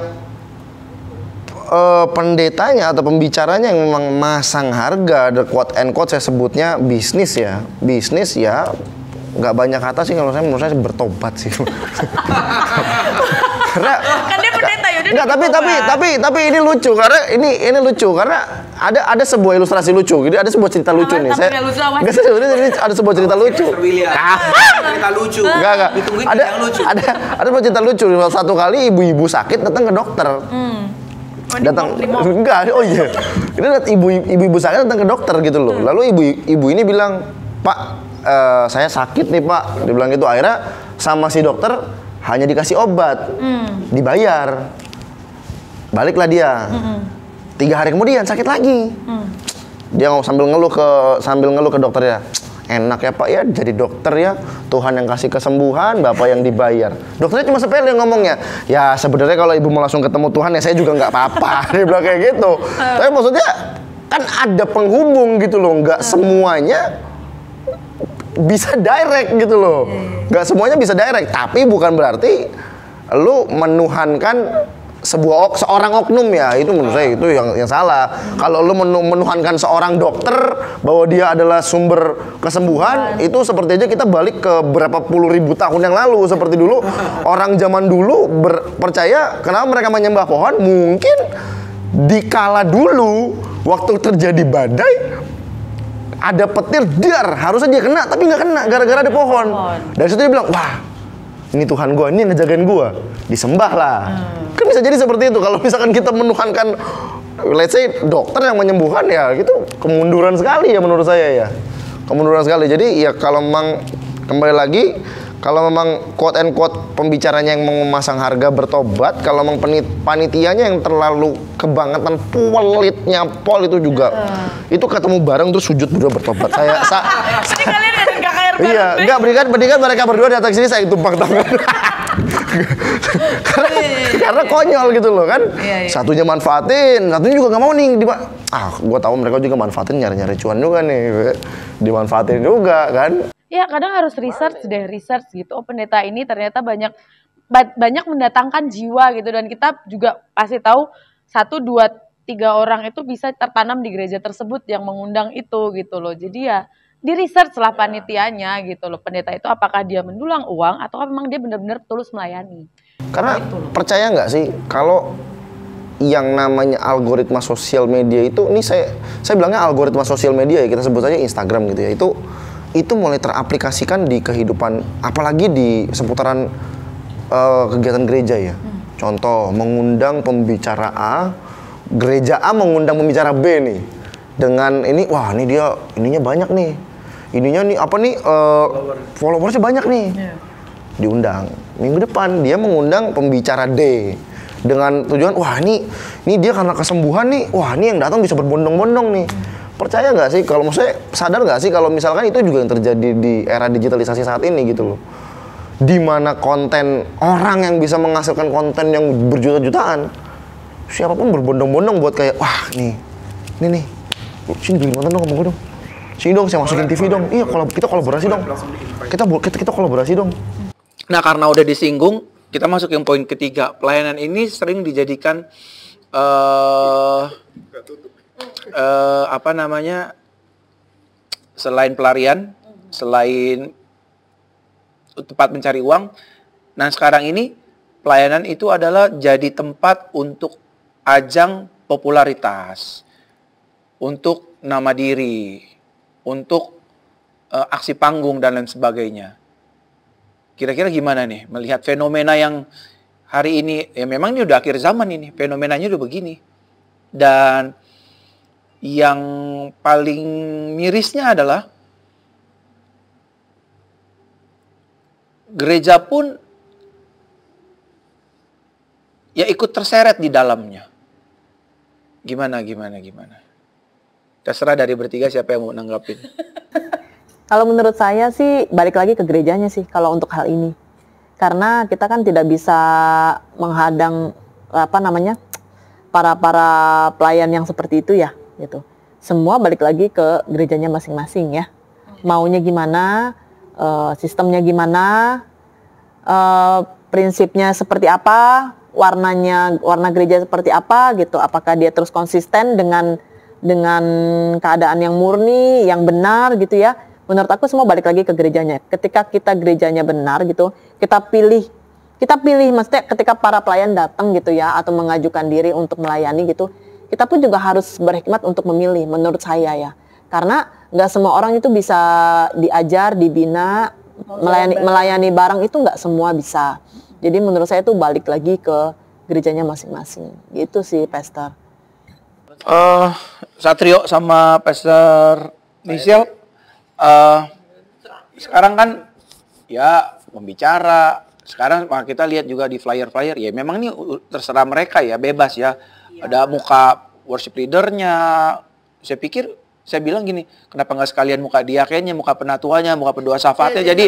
uh, pendetanya atau pembicaranya yang memang masang harga, the quote and quote saya sebutnya bisnis ya, bisnis ya nggak banyak kata sih kalau saya menurut saya bertobat sih. karena kan dia pendeta ya Enggak, tapi tapi tapi tapi ini lucu karena ini ini lucu karena ada ada sebuah ilustrasi lucu. Jadi ada sebuah cerita lucu nih. Saya nggak saya ini ada sebuah cerita lucu. Cerita lucu. nggak nggak Ada ada ada sebuah cerita lucu. Satu kali ibu-ibu sakit datang ke dokter. Hmm Oh, datang enggak oh iya lihat ibu ibu ibu saya datang ke dokter gitu loh hmm. lalu ibu ibu ini bilang pak uh, saya sakit nih pak dibilang gitu akhirnya sama si dokter hanya dikasih obat hmm. dibayar baliklah dia hmm. tiga hari kemudian sakit lagi hmm. dia sambil ngeluh ke sambil ngeluh ke dokternya enak ya Pak ya jadi dokter ya Tuhan yang kasih kesembuhan Bapak yang dibayar dokternya cuma sepele ngomongnya ya sebenarnya kalau ibu mau langsung ketemu Tuhan ya saya juga nggak apa-apa dia bilang kayak gitu tapi maksudnya kan ada penghubung gitu loh nggak iya. semuanya bisa direct gitu loh iya. nggak semuanya bisa direct tapi bukan berarti lu menuhankan sebuah ok, seorang oknum ya itu menurut saya itu yang yang salah kalau lu menu, menuhankan seorang dokter bahwa dia adalah sumber kesembuhan itu seperti aja kita balik ke berapa puluh ribu tahun yang lalu seperti dulu orang zaman dulu percaya kenapa mereka menyembah pohon mungkin dikala dulu waktu terjadi badai ada petir dar harusnya dia kena tapi nggak kena gara-gara ada pohon dari situ dia bilang wah ini Tuhan gue, ini yang ngejagain gue, disembah lah. Hmm. Kan bisa jadi seperti itu. Kalau misalkan kita menuhankan, let's say dokter yang menyembuhkan ya, itu kemunduran sekali ya menurut saya ya. Kemunduran sekali. Jadi ya kalau memang kembali lagi kalau memang quote and quote pembicaranya yang memasang harga bertobat, kalau memang penit, panitianya yang terlalu kebangetan politnya pol itu juga. Uh. Itu ketemu bareng terus sujud berdua bertobat. saya sa, Iya, enggak berikan pendidikan mereka berdua datang sini saya tumpang tangan. Iya, iya, karena karena konyol gitu loh kan. Iya, iya. Satunya manfaatin, satunya juga nggak mau nih di ah gua tahu mereka juga manfaatin nyari-nyari cuan juga nih. Dimanfaatin juga kan ya kadang harus research ya. deh research gitu oh pendeta ini ternyata banyak banyak mendatangkan jiwa gitu dan kita juga pasti tahu satu dua tiga orang itu bisa tertanam di gereja tersebut yang mengundang itu gitu loh jadi ya di research lah ya. panitianya gitu loh pendeta itu apakah dia mendulang uang atau memang dia benar-benar tulus melayani karena nah, itu percaya nggak sih kalau yang namanya algoritma sosial media itu ini saya saya bilangnya algoritma sosial media ya kita sebut aja Instagram gitu ya itu itu mulai teraplikasikan di kehidupan apalagi di seputaran uh, kegiatan gereja ya. Hmm. Contoh mengundang pembicara A, gereja A mengundang pembicara B nih dengan ini wah ini dia ininya banyak nih. Ininya nih apa nih uh, eh, Follower. followersnya banyak nih. Yeah. Diundang. Minggu depan dia mengundang pembicara D dengan tujuan wah ini ini dia karena kesembuhan nih. Wah, ini yang datang bisa berbondong-bondong nih. Hmm percaya nggak sih kalau maksudnya sadar nggak sih kalau misalkan itu juga yang terjadi di era digitalisasi saat ini gitu loh di mana konten orang yang bisa menghasilkan konten yang berjuta-jutaan siapapun berbondong-bondong buat kayak wah nih ini nih sini beli konten dong sih dong sini dong saya masukin TV dong iya kalau kita kolaborasi dong kita kita, kita kolaborasi dong nah karena udah disinggung kita masuk yang poin ketiga pelayanan ini sering dijadikan uh, uh, apa namanya selain pelarian, selain tempat mencari uang, nah sekarang ini pelayanan itu adalah jadi tempat untuk ajang popularitas, untuk nama diri, untuk uh, aksi panggung dan lain sebagainya. Kira-kira gimana nih melihat fenomena yang hari ini ya memang ini udah akhir zaman ini fenomenanya udah begini dan yang paling mirisnya adalah gereja pun ya ikut terseret di dalamnya. Gimana, gimana, gimana. Terserah dari bertiga siapa yang mau nanggapin. Kalau menurut saya sih balik lagi ke gerejanya sih kalau untuk hal ini. Karena kita kan tidak bisa menghadang apa namanya para para pelayan yang seperti itu ya gitu. Semua balik lagi ke gerejanya masing-masing ya. Hmm. Maunya gimana, uh, sistemnya gimana, uh, prinsipnya seperti apa, warnanya warna gereja seperti apa gitu. Apakah dia terus konsisten dengan dengan keadaan yang murni, yang benar gitu ya. Menurut aku semua balik lagi ke gerejanya. Ketika kita gerejanya benar gitu, kita pilih kita pilih maksudnya ketika para pelayan datang gitu ya atau mengajukan diri untuk melayani gitu kita pun juga harus berhikmat untuk memilih menurut saya ya. Karena nggak semua orang itu bisa diajar, dibina, melayani, melayani barang itu nggak semua bisa. Jadi menurut saya itu balik lagi ke gerejanya masing-masing. Gitu sih, Pastor. Uh, Satrio sama Pastor Michelle, uh, sekarang kan ya membicara. sekarang kita lihat juga di flyer-flyer, ya memang ini terserah mereka ya, bebas ya ada muka worship leadernya. Saya pikir saya bilang gini, kenapa nggak sekalian muka diakennya, muka penatuanya, muka pendoa syafaatnya. Iya, iya, Jadi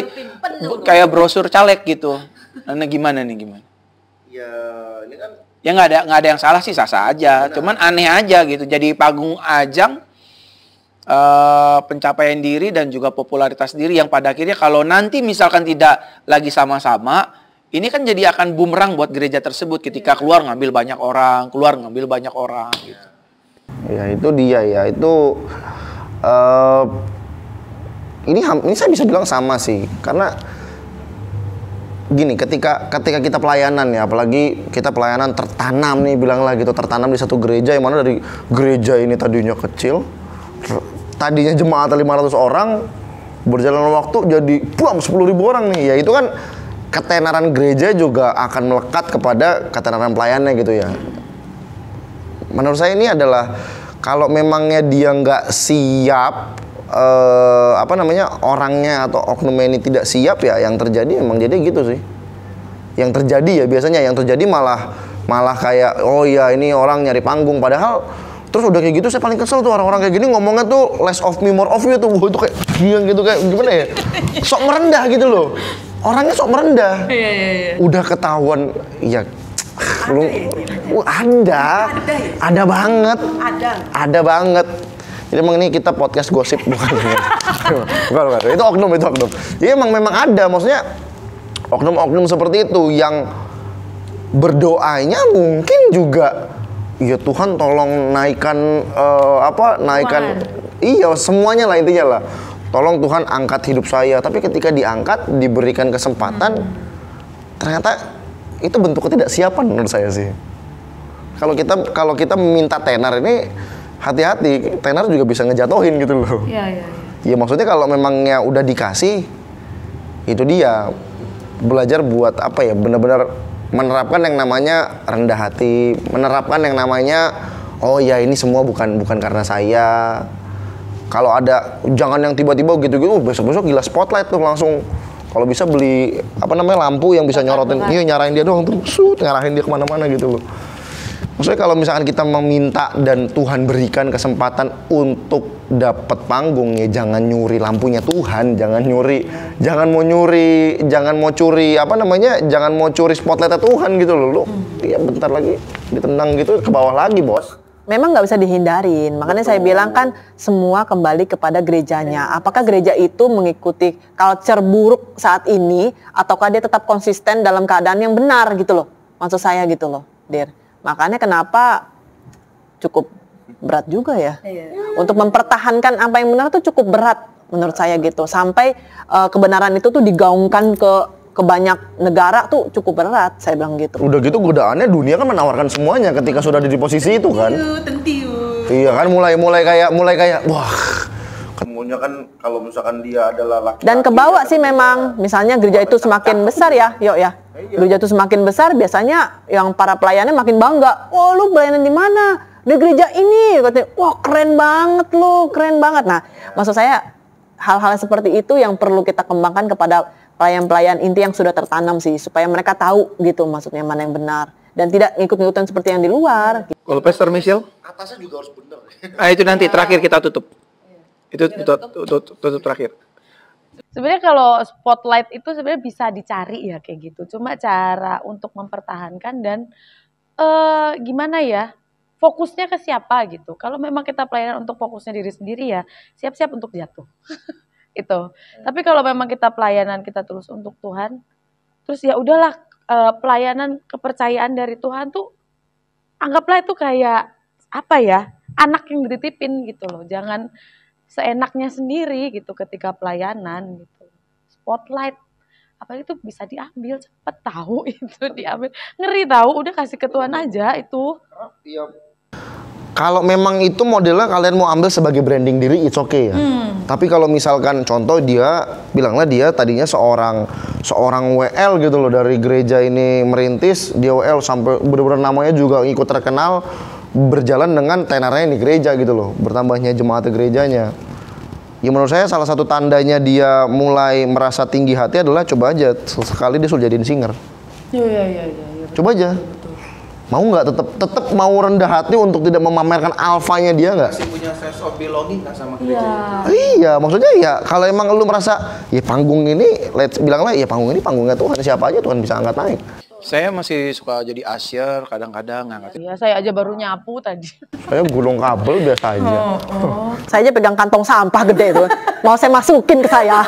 iya, kayak brosur caleg gitu. Nah, nah, gimana nih gimana? Ya, ini kan ya nggak ada nggak ada yang salah sih sah sah aja. Benar. Cuman aneh aja gitu. Jadi panggung ajang uh, pencapaian diri dan juga popularitas diri yang pada akhirnya kalau nanti misalkan tidak lagi sama-sama ini kan jadi akan bumerang buat gereja tersebut ketika iya. keluar ngambil banyak orang, keluar ngambil banyak orang gitu. Ya itu dia ya, itu uh, ini ini saya bisa bilang sama sih karena gini ketika ketika kita pelayanan ya apalagi kita pelayanan tertanam nih bilanglah gitu tertanam di satu gereja yang mana dari gereja ini tadinya kecil tadinya jemaat 500 orang berjalan waktu jadi buang ribu orang nih ya itu kan ketenaran gereja juga akan melekat kepada ketenaran pelayannya gitu ya. Menurut saya ini adalah kalau memangnya dia nggak siap eh, apa namanya orangnya atau oknumnya ini tidak siap ya yang terjadi memang jadi gitu sih. Yang terjadi ya biasanya yang terjadi malah malah kayak oh ya ini orang nyari panggung padahal terus udah kayak gitu saya paling kesel tuh orang-orang kayak gini ngomongnya tuh less of me more of you tuh itu kayak gitu kayak gimana ya sok merendah gitu loh orangnya sok merendah. Iya, iya, iya. Udah ketahuan ya lu ada, ya? Uh, ada, ada, ya? ada banget, ada, ada banget. Jadi emang ini kita podcast gosip bukan, bukan, bukan. Itu oknum, itu oknum. Iya emang memang ada, maksudnya oknum-oknum seperti itu yang berdoanya mungkin juga ya Tuhan tolong naikkan uh, apa naikkan Tuhan. iya semuanya lah intinya lah tolong Tuhan angkat hidup saya tapi ketika diangkat diberikan kesempatan hmm. ternyata itu bentuk ketidaksiapan menurut saya sih kalau kita kalau kita minta tenar ini hati-hati tenar juga bisa ngejatohin gitu loh ya, ya, ya maksudnya kalau memangnya udah dikasih itu dia belajar buat apa ya benar-benar menerapkan yang namanya rendah hati menerapkan yang namanya oh ya ini semua bukan bukan karena saya kalau ada jangan yang tiba-tiba gitu-gitu uh, besok-besok gila spotlight tuh langsung kalau bisa beli apa namanya lampu yang bisa nyorotin iya nyarain dia doang tuh sut nyarahin dia kemana-mana gitu loh maksudnya kalau misalkan kita meminta dan Tuhan berikan kesempatan untuk dapat panggung ya jangan nyuri lampunya Tuhan jangan nyuri hmm. jangan mau nyuri jangan mau curi apa namanya jangan mau curi spotlightnya Tuhan gitu loh lu hmm. ya bentar lagi ditendang gitu ke bawah lagi bos memang nggak bisa dihindarin. Makanya Betul. saya bilang kan semua kembali kepada gerejanya. Iya. Apakah gereja itu mengikuti culture buruk saat ini ataukah dia tetap konsisten dalam keadaan yang benar gitu loh. Maksud saya gitu loh, Dir. Makanya kenapa cukup berat juga ya. Iya. Untuk mempertahankan apa yang benar itu cukup berat menurut saya gitu. Sampai uh, kebenaran itu tuh digaungkan ke ke banyak negara tuh cukup berat saya bilang gitu udah gitu godaannya dunia kan menawarkan semuanya ketika sudah di posisi itu kan tentu iya kan mulai mulai kayak mulai kayak wah ketemunya kan kalau misalkan dia adalah laki, -laki dan kebawa sih memang misalnya gereja itu semakin besar ya yuk ya iya. gereja itu semakin besar biasanya yang para pelayannya makin bangga oh lu pelayanan di mana di gereja ini katanya wah keren banget lu keren banget nah maksud saya hal-hal seperti itu yang perlu kita kembangkan kepada pelayan-pelayan inti yang sudah tertanam sih supaya mereka tahu gitu maksudnya mana yang benar dan tidak ngikut-ngikutan seperti yang di luar. Kalau Pastor Michel? Atasnya juga harus benar. Ah itu nanti terakhir kita tutup. Iya. Itu tutup, tutup terakhir. Sebenarnya kalau spotlight itu sebenarnya bisa dicari ya kayak gitu. Cuma cara untuk mempertahankan dan uh, gimana ya fokusnya ke siapa gitu. Kalau memang kita pelayanan untuk fokusnya diri sendiri ya siap-siap untuk jatuh. itu. Hmm. Tapi kalau memang kita pelayanan kita tulus untuk Tuhan, terus ya udahlah eh, pelayanan kepercayaan dari Tuhan tuh anggaplah itu kayak apa ya anak yang dititipin gitu loh. Jangan seenaknya sendiri gitu ketika pelayanan gitu. Spotlight apa itu bisa diambil cepet tahu itu diambil ngeri tahu udah kasih ke Tuhan aja itu. tiap kalau memang itu modelnya kalian mau ambil sebagai branding diri it's okay ya. Hmm. Tapi kalau misalkan contoh dia bilanglah dia tadinya seorang seorang WL gitu loh dari gereja ini merintis dia WL sampai benar-benar namanya juga ikut terkenal berjalan dengan tenarnya di gereja gitu loh, bertambahnya jemaat gerejanya. Ya menurut saya salah satu tandanya dia mulai merasa tinggi hati adalah coba aja sekali dia sudah jadiin singer. Iya iya iya. Ya, ya. Coba aja Mau nggak tetap tetap mau rendah hati untuk tidak memamerkan alfanya dia nggak? Masih punya sense of belonging nggak sama iya. gereja? Yeah. Iya, maksudnya ya kalau emang lu merasa ya panggung ini, let's bilanglah ya panggung ini panggungnya Tuhan siapa aja Tuhan bisa angkat naik. Saya masih suka jadi asyir kadang-kadang ngangkat. Iya, saya aja baru nyapu tadi. Saya gulung kabel biasa aja. Oh, oh. saya aja pegang kantong sampah gede itu. Mau saya masukin ke saya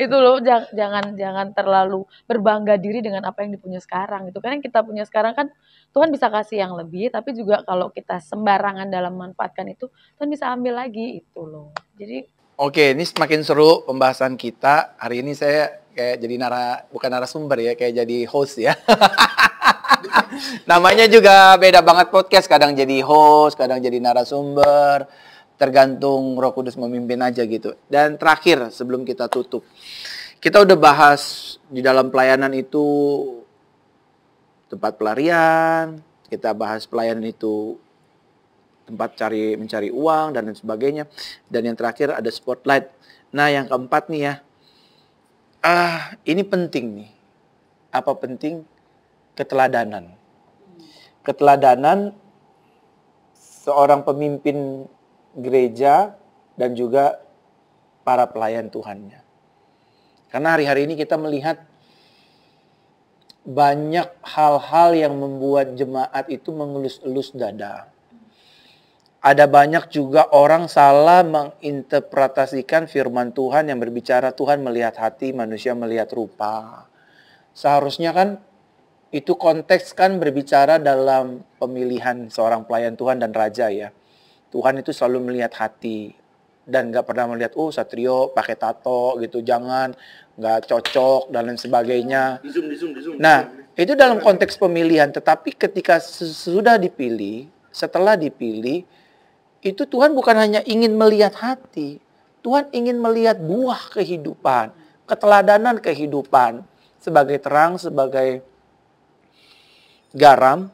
itu loh jangan, jangan terlalu berbangga diri dengan apa yang dipunya sekarang itu kan yang kita punya sekarang kan Tuhan bisa kasih yang lebih tapi juga kalau kita sembarangan dalam memanfaatkan itu Tuhan bisa ambil lagi itu loh jadi Oke, ini semakin seru pembahasan kita. Hari ini saya kayak jadi nara bukan narasumber ya, kayak jadi host ya. Namanya juga beda banget podcast, kadang jadi host, kadang jadi narasumber tergantung Roh Kudus memimpin aja gitu. Dan terakhir sebelum kita tutup, kita udah bahas di dalam pelayanan itu tempat pelarian, kita bahas pelayanan itu tempat cari mencari uang dan lain sebagainya. Dan yang terakhir ada spotlight. Nah, yang keempat nih ya. Ah, ini penting nih. Apa penting? Keteladanan. Keteladanan seorang pemimpin gereja, dan juga para pelayan Tuhannya. Karena hari-hari ini kita melihat banyak hal-hal yang membuat jemaat itu mengelus-elus dada. Ada banyak juga orang salah menginterpretasikan firman Tuhan yang berbicara Tuhan melihat hati, manusia melihat rupa. Seharusnya kan itu konteks kan berbicara dalam pemilihan seorang pelayan Tuhan dan raja ya. Tuhan itu selalu melihat hati dan nggak pernah melihat oh satrio pakai tato gitu jangan nggak cocok dan lain sebagainya di zoom, di zoom, di zoom. nah itu dalam konteks pemilihan tetapi ketika sudah dipilih setelah dipilih itu Tuhan bukan hanya ingin melihat hati Tuhan ingin melihat buah kehidupan keteladanan kehidupan sebagai terang sebagai garam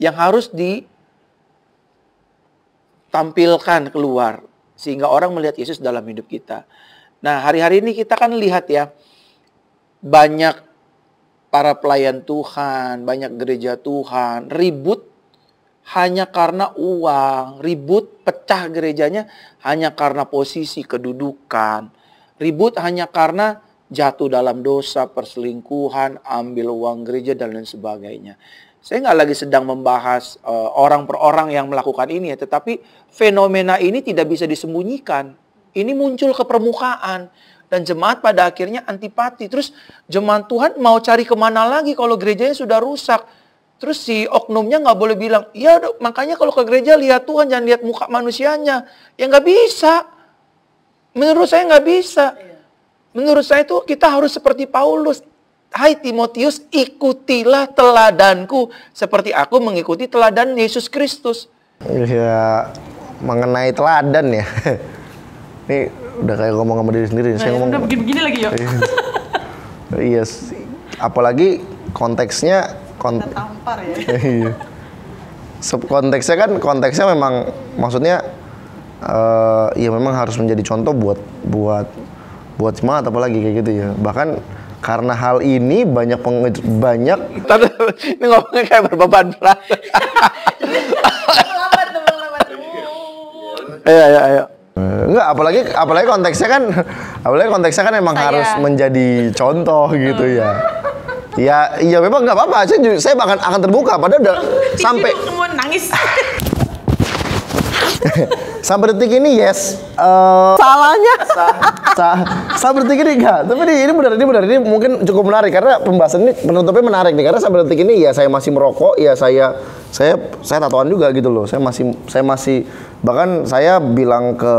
yang harus di tampilkan keluar sehingga orang melihat Yesus dalam hidup kita. Nah, hari-hari ini kita kan lihat ya banyak para pelayan Tuhan, banyak gereja Tuhan ribut hanya karena uang, ribut pecah gerejanya hanya karena posisi kedudukan, ribut hanya karena jatuh dalam dosa, perselingkuhan, ambil uang gereja dan lain sebagainya. Saya nggak lagi sedang membahas uh, orang per orang yang melakukan ini, ya, tetapi fenomena ini tidak bisa disembunyikan. Ini muncul ke permukaan dan jemaat pada akhirnya antipati. Terus jemaat Tuhan mau cari kemana lagi kalau gerejanya sudah rusak? Terus si oknumnya nggak boleh bilang, ya makanya kalau ke gereja lihat Tuhan, jangan lihat muka manusianya. Ya nggak bisa. Menurut saya nggak bisa. Iya. Menurut saya itu kita harus seperti Paulus. Hai Timotius, ikutilah teladanku seperti aku mengikuti teladan Yesus Kristus. Iya, mengenai teladan ya. Ini udah kayak ngomong sama diri sendiri. Nah, Saya ya ngomong udah begini-begini lagi ya. iya, yes. Iya apalagi konteksnya kont tampar ya. Subkonteksnya iya. kan konteksnya memang maksudnya uh, ya memang harus menjadi contoh buat buat buat semangat apalagi kayak gitu ya. Bahkan karena hal ini banyak peng banyak ini ngomongnya kayak berbeban berat. Iya, iya, iya. Enggak, apalagi apalagi konteksnya kan apalagi konteksnya kan emang Saya. harus menjadi contoh gitu ya. Ya, iya memang nggak apa-apa. Saya, saya bahkan akan terbuka. Padahal udah sampai. Nangis. sampai detik ini yes. Uh, Salahnya? Sa sa sampai detik ini enggak. Tapi ini, ini benar, ini benar. Ini mungkin cukup menarik karena pembahasan ini penutupnya menarik nih. Karena sampai detik ini ya saya masih merokok, ya saya saya saya tatoan juga gitu loh. Saya masih saya masih bahkan saya bilang ke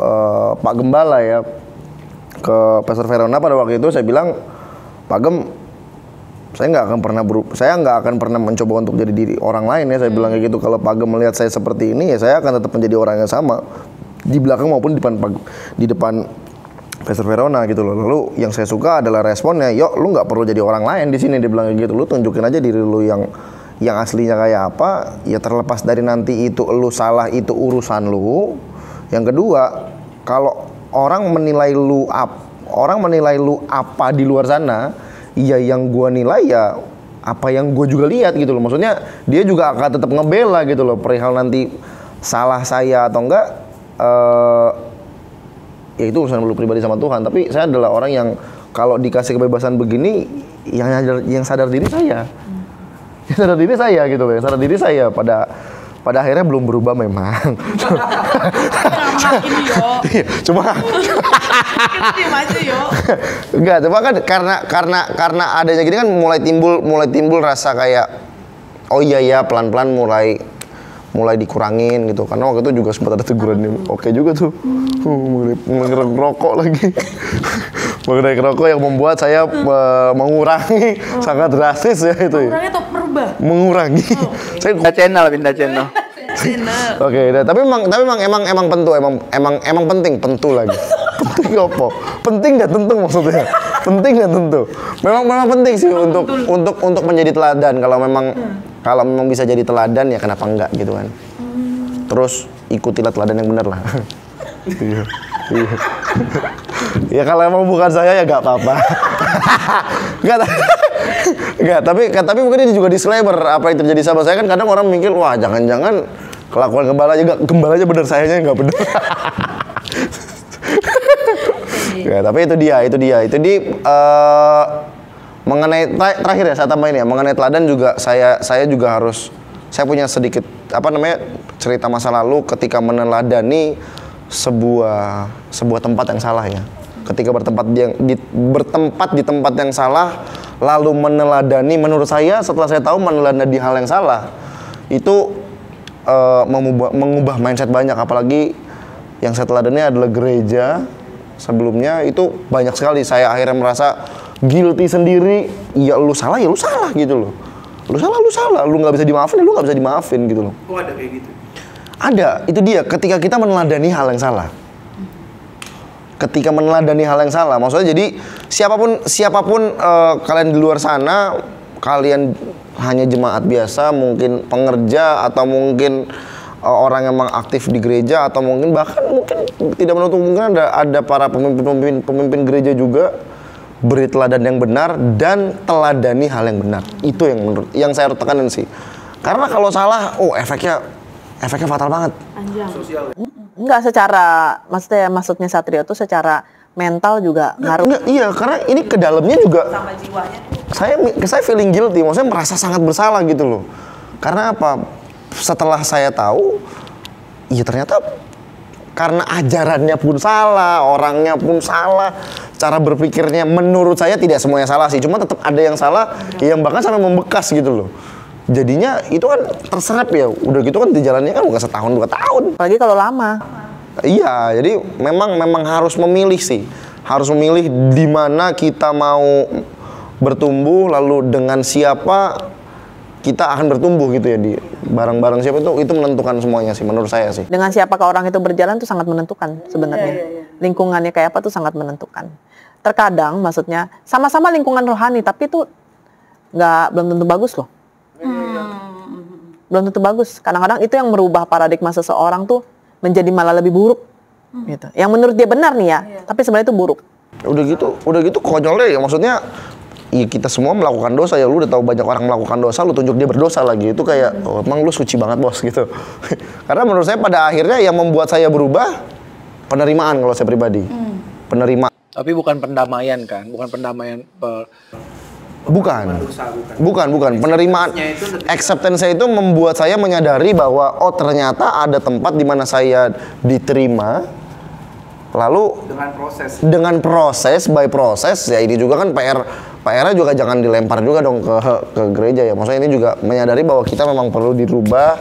uh, Pak Gembala ya ke Pastor Verona pada waktu itu saya bilang Pak Gem saya nggak akan pernah berup, saya nggak akan pernah mencoba untuk jadi diri orang lain ya saya hmm. bilang kayak gitu kalau Pagem melihat saya seperti ini ya saya akan tetap menjadi orang yang sama di belakang maupun di depan di depan Pastor Verona gitu loh. Lalu yang saya suka adalah responnya, yuk lu nggak perlu jadi orang lain di sini." Dia bilang kayak gitu, "Lu tunjukin aja diri lu yang yang aslinya kayak apa." Ya terlepas dari nanti itu lu salah itu urusan lu. Yang kedua, kalau orang menilai lu up, orang menilai lu apa di luar sana, Iya, yang gue nilai ya apa yang gue juga lihat gitu loh maksudnya dia juga akan tetap ngebela gitu loh perihal nanti salah saya atau enggak uh, ya itu urusan lu pribadi sama Tuhan tapi saya adalah orang yang kalau dikasih kebebasan begini yang sadar, yang sadar diri saya yang sadar diri saya gitu loh yang sadar diri saya pada pada akhirnya belum berubah memang ini yo. cuma Enggak, cuma kan karena karena karena adanya gini kan mulai timbul mulai timbul rasa kayak oh iya ya pelan-pelan mulai mulai dikurangin gitu karena waktu itu juga sempat ada teguran nih oke okay juga tuh hmm. mengenai rokok lagi mengenai rokok yang membuat saya uh, mengurangi oh. sangat drastis ya itu ya. mengurangi atau perubah mengurangi oh, okay. saya pindah channel pindah channel Oke, okay, nah, tapi emang tapi emang emang emang pentu emang emang emang penting pentu lagi. penting apa? Penting dan tentu maksudnya. penting dan tentu. Memang memang penting sih memang untuk untuk untuk menjadi teladan kalau memang hmm. kalau memang bisa jadi teladan ya kenapa enggak gitu kan. Hmm. Terus ikutilah teladan yang benar lah. iya. iya. ya kalau emang bukan saya ya nggak apa-apa. Enggak Enggak, tapi tapi mungkin ini juga disclaimer apa yang terjadi sama saya kan kadang orang mikir wah jangan-jangan kelakuan aja gembala gembalanya benar sayanya enggak benar. ya, tapi itu dia, itu dia. Itu di uh, mengenai terakhir ya saya tambahin ya, mengenai teladan juga saya saya juga harus saya punya sedikit apa namanya cerita masa lalu ketika meneladani sebuah sebuah tempat yang salah ya ketika bertempat di, di, bertempat di tempat yang salah lalu meneladani menurut saya setelah saya tahu meneladani hal yang salah itu uh, eh, mengubah, mengubah mindset banyak apalagi yang saya teladani adalah gereja sebelumnya itu banyak sekali saya akhirnya merasa guilty sendiri ya lu salah ya lu salah gitu loh lu salah lu salah lu nggak bisa dimaafin ya lu nggak bisa dimaafin gitu loh oh ada kayak gitu ada itu dia ketika kita meneladani hal yang salah ketika meneladani hal yang salah. Maksudnya jadi siapapun siapapun uh, kalian di luar sana, kalian hanya jemaat biasa, mungkin pengerja atau mungkin uh, orang yang aktif di gereja atau mungkin bahkan mungkin tidak menutup mungkin ada ada para pemimpin-pemimpin pemimpin gereja juga beri teladan yang benar dan teladani hal yang benar. Itu yang menurut yang saya tekanin sih. Karena kalau salah, oh efeknya efeknya fatal banget. Anjang. Enggak ya? secara maksudnya maksudnya Satrio tuh secara mental juga ngaruh. Enggak, iya, karena ini ke dalamnya juga sama jiwanya Saya saya feeling guilty, maksudnya merasa sangat bersalah gitu loh. Karena apa? Setelah saya tahu, iya ternyata karena ajarannya pun salah, orangnya pun salah, cara berpikirnya menurut saya tidak semuanya salah sih, cuma tetap ada yang salah, iya. yang bahkan sampai membekas gitu loh jadinya itu kan terserap ya udah gitu kan di jalannya kan bukan setahun dua tahun Lagi kalau lama iya jadi memang memang harus memilih sih harus memilih di mana kita mau bertumbuh lalu dengan siapa kita akan bertumbuh gitu ya di barang-barang siapa itu itu menentukan semuanya sih menurut saya sih. Dengan siapa ke orang itu berjalan itu sangat menentukan sebenarnya. Yeah, yeah, yeah. Lingkungannya kayak apa tuh sangat menentukan. Terkadang maksudnya sama-sama lingkungan rohani tapi itu nggak belum tentu bagus loh. Iya, iya. hmm. belum tentu bagus kadang-kadang itu yang merubah paradigma seseorang tuh menjadi malah lebih buruk hmm. gitu yang menurut dia benar nih ya yeah. tapi sebenarnya itu buruk udah gitu udah gitu konyol deh ya, maksudnya ya kita semua melakukan dosa ya lu udah tahu banyak orang melakukan dosa lu tunjuk dia berdosa lagi itu kayak hmm. oh, emang lu suci banget bos gitu karena menurut saya pada akhirnya yang membuat saya berubah penerimaan kalau saya pribadi hmm. penerimaan tapi bukan pendamaian kan bukan pendamaian Bukan. Bukan, bukan. Penerimaan acceptance saya itu membuat saya menyadari bahwa oh ternyata ada tempat di mana saya diterima. Lalu dengan proses. Dengan proses by proses ya ini juga kan PR pr juga jangan dilempar juga dong ke ke gereja ya. Maksudnya ini juga menyadari bahwa kita memang perlu dirubah,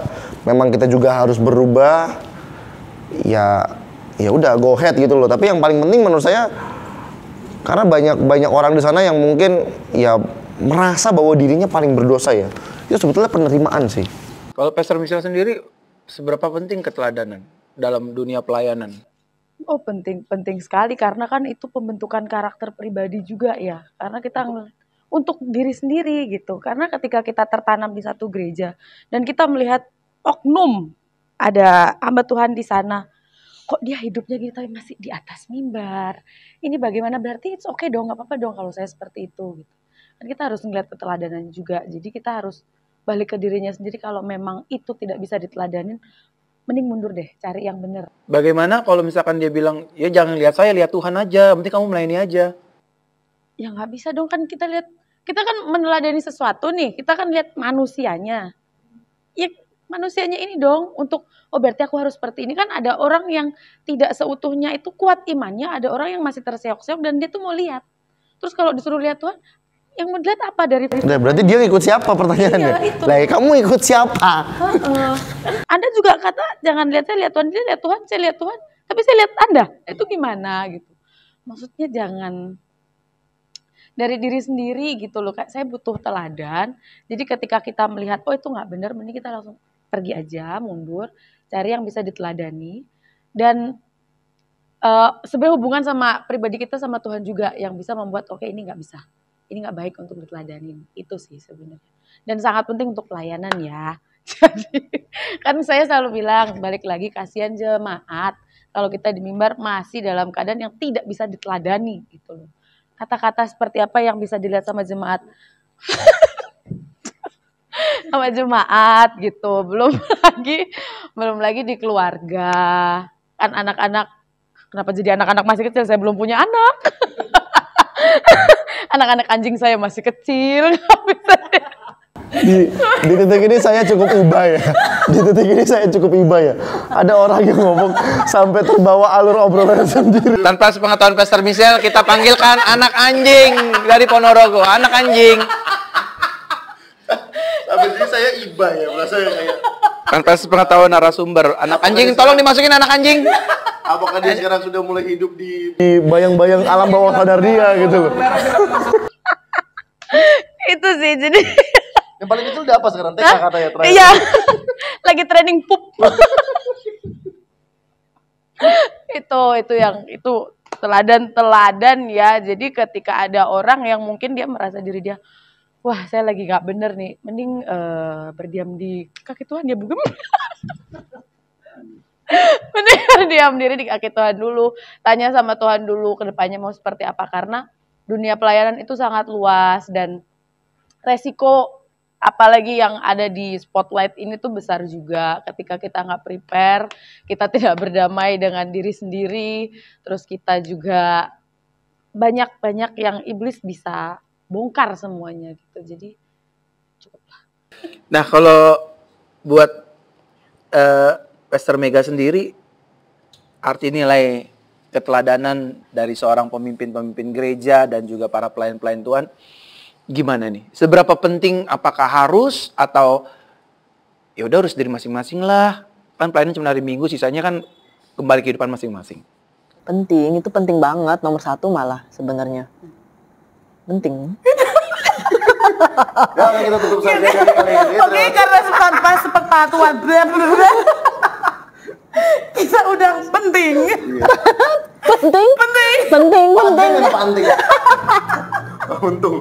memang kita juga harus berubah. Ya ya udah go ahead gitu loh. Tapi yang paling penting menurut saya karena banyak banyak orang di sana yang mungkin ya merasa bahwa dirinya paling berdosa ya, itu ya, sebetulnya penerimaan sih. Kalau Pastor Michel sendiri, seberapa penting keteladanan dalam dunia pelayanan? Oh penting, penting sekali karena kan itu pembentukan karakter pribadi juga ya. Karena kita untuk diri sendiri gitu. Karena ketika kita tertanam di satu gereja dan kita melihat oknum ada hamba Tuhan di sana, kok dia hidupnya gitu tapi masih di atas mimbar. Ini bagaimana berarti it's okay dong, nggak apa-apa dong kalau saya seperti itu gitu kan kita harus ngeliat keteladanan juga jadi kita harus balik ke dirinya sendiri kalau memang itu tidak bisa diteladanin mending mundur deh cari yang benar bagaimana kalau misalkan dia bilang ya jangan lihat saya lihat Tuhan aja penting kamu melayani aja ya nggak bisa dong kan kita lihat kita kan meneladani sesuatu nih kita kan lihat manusianya ya manusianya ini dong untuk oh berarti aku harus seperti ini kan ada orang yang tidak seutuhnya itu kuat imannya ada orang yang masih terseok-seok dan dia tuh mau lihat terus kalau disuruh lihat Tuhan yang mendelat apa dari Nah, berarti dia ngikut siapa pertanyaannya? Iya, itu. Lah, ya, kamu ikut siapa? Uh -uh. Anda juga kata jangan lihat saya lihat Tuhan, dia lihat Tuhan, saya lihat Tuhan, tapi saya lihat Anda. Itu gimana gitu. Maksudnya jangan dari diri sendiri gitu loh kak saya butuh teladan jadi ketika kita melihat oh itu nggak benar mending kita langsung pergi aja mundur cari yang bisa diteladani dan uh, sebenarnya hubungan sama pribadi kita sama Tuhan juga yang bisa membuat oke okay, ini nggak bisa ini nggak baik untuk diteladani itu sih sebenarnya dan sangat penting untuk pelayanan ya jadi kan saya selalu bilang balik lagi kasihan jemaat kalau kita di mimbar masih dalam keadaan yang tidak bisa diteladani gitu loh kata-kata seperti apa yang bisa dilihat sama jemaat sama jemaat gitu belum lagi belum lagi di keluarga kan anak-anak kenapa jadi anak-anak masih kecil saya belum punya anak anak-anak anjing saya masih kecil di, di titik ini saya cukup iba ya. Di titik ini saya cukup iba ya. Ada orang yang ngomong sampai terbawa alur obrolan sendiri. Tanpa sepengetahuan Pastor Michel, kita panggilkan anak anjing dari Ponorogo. Anak anjing. tapi ini saya iba ya, merasa kayak kan Tanpa sepengetahuan narasumber. Anak anjing, tolong dimasukin anak anjing. Apakah dia sekarang sudah mulai hidup di bayang-bayang alam bawah sadar dia gitu loh. Itu sih jadi. Yang paling kecil udah apa sekarang? TK ya terakhir. Iya. Lagi training pup. itu itu yang itu teladan-teladan ya. Jadi ketika ada orang yang mungkin dia merasa diri dia wah saya lagi nggak bener nih mending uh, berdiam di kaki Tuhan dia bugem mending berdiam diri di kaki Tuhan dulu tanya sama Tuhan dulu kedepannya mau seperti apa karena dunia pelayanan itu sangat luas dan resiko apalagi yang ada di spotlight ini tuh besar juga ketika kita nggak prepare kita tidak berdamai dengan diri sendiri terus kita juga banyak-banyak yang iblis bisa bongkar semuanya gitu. Jadi cukup lah. Nah kalau buat uh, eh, Wester Mega sendiri arti nilai keteladanan dari seorang pemimpin-pemimpin gereja dan juga para pelayan-pelayan Tuhan gimana nih? Seberapa penting apakah harus atau ya udah harus dari masing-masing lah. Kan pelayanan cuma hari Minggu, sisanya kan kembali kehidupan masing-masing. Penting, itu penting banget nomor satu malah sebenarnya penting. ya, nah, kita tutup saja kali ini. Oke, okay, karena tanpa sepengetahuan kita udah penting. Iya. penting. Penting. Penting. Penting. Penting. Untung.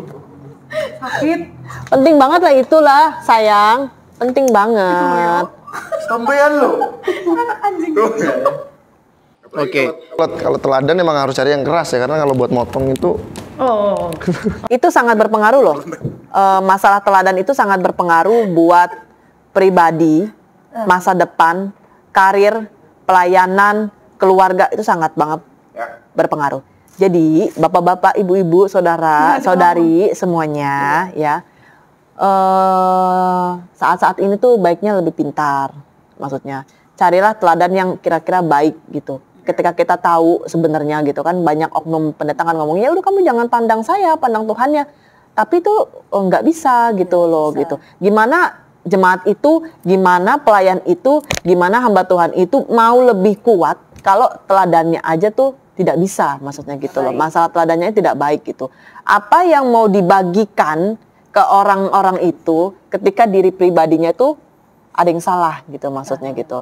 Sakit. Penting banget lah itulah, sayang. Penting banget. Sampean lo. Anjing. Ya. Oke. Okay. kalau teladan emang harus cari yang keras ya karena kalau buat motong itu Oh. itu sangat berpengaruh loh. E, masalah teladan itu sangat berpengaruh buat pribadi, masa depan, karir, pelayanan, keluarga itu sangat banget ya. berpengaruh. Jadi bapak-bapak, ibu-ibu, saudara, ya, saudari semuanya ya eh, saat-saat e, ini tuh baiknya lebih pintar, maksudnya carilah teladan yang kira-kira baik gitu ketika kita tahu sebenarnya gitu kan banyak oknum pendatangan ngomongnya ya udah kamu jangan pandang saya pandang Tuhannya tapi itu oh, nggak bisa gitu gak loh bisa. gitu gimana jemaat itu gimana pelayan itu gimana hamba Tuhan itu mau lebih kuat kalau teladannya aja tuh tidak bisa maksudnya gitu baik. loh masalah teladannya tidak baik gitu apa yang mau dibagikan ke orang-orang itu ketika diri pribadinya tuh ada yang salah gitu maksudnya nah. gitu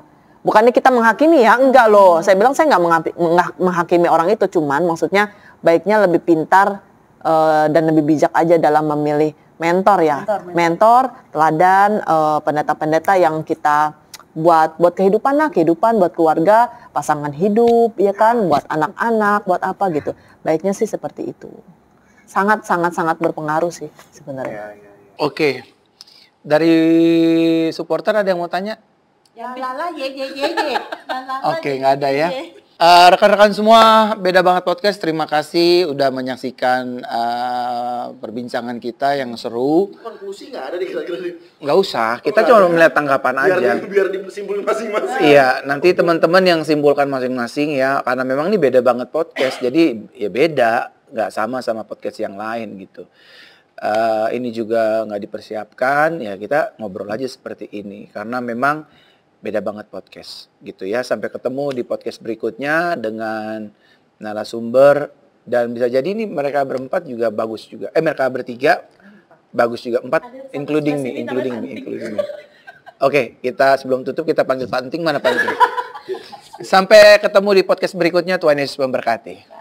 bukannya kita menghakimi ya enggak loh hmm. saya bilang saya nggak menghakimi orang itu cuman maksudnya baiknya lebih pintar uh, dan lebih bijak aja dalam memilih mentor ya mentor, mentor. mentor teladan pendeta eh, pendeta-pendeta yang kita buat buat kehidupan lah kehidupan buat keluarga pasangan hidup ya kan buat anak-anak buat apa gitu baiknya sih seperti itu sangat sangat sangat berpengaruh sih sebenarnya ya, ya, oke dari supporter ada yang mau tanya lala ye ye ye Oke, nggak ada ya. rekan eh, rekan-rekan semua, beda banget podcast. Terima kasih udah menyaksikan uh, perbincangan kita yang seru. Konklusi nggak ada di kira-kira Nggak usah, kita oh, cuma melihat tanggapan biar aja. biar disimpulkan masing-masing. Iya, nanti teman-teman yang simpulkan masing-masing ya, karena memang ini beda banget podcast. jadi ya beda, nggak sama sama podcast yang lain gitu. Uh, ini juga nggak dipersiapkan, ya kita ngobrol aja seperti ini karena memang beda banget podcast gitu ya. Sampai ketemu di podcast berikutnya dengan narasumber dan bisa jadi ini mereka berempat juga bagus juga. Eh mereka bertiga bagus juga. Empat including me, including me, including me. Oke, okay, kita sebelum tutup kita panggil Panting mana Panting. Sampai ketemu di podcast berikutnya Tuhan Yesus memberkati.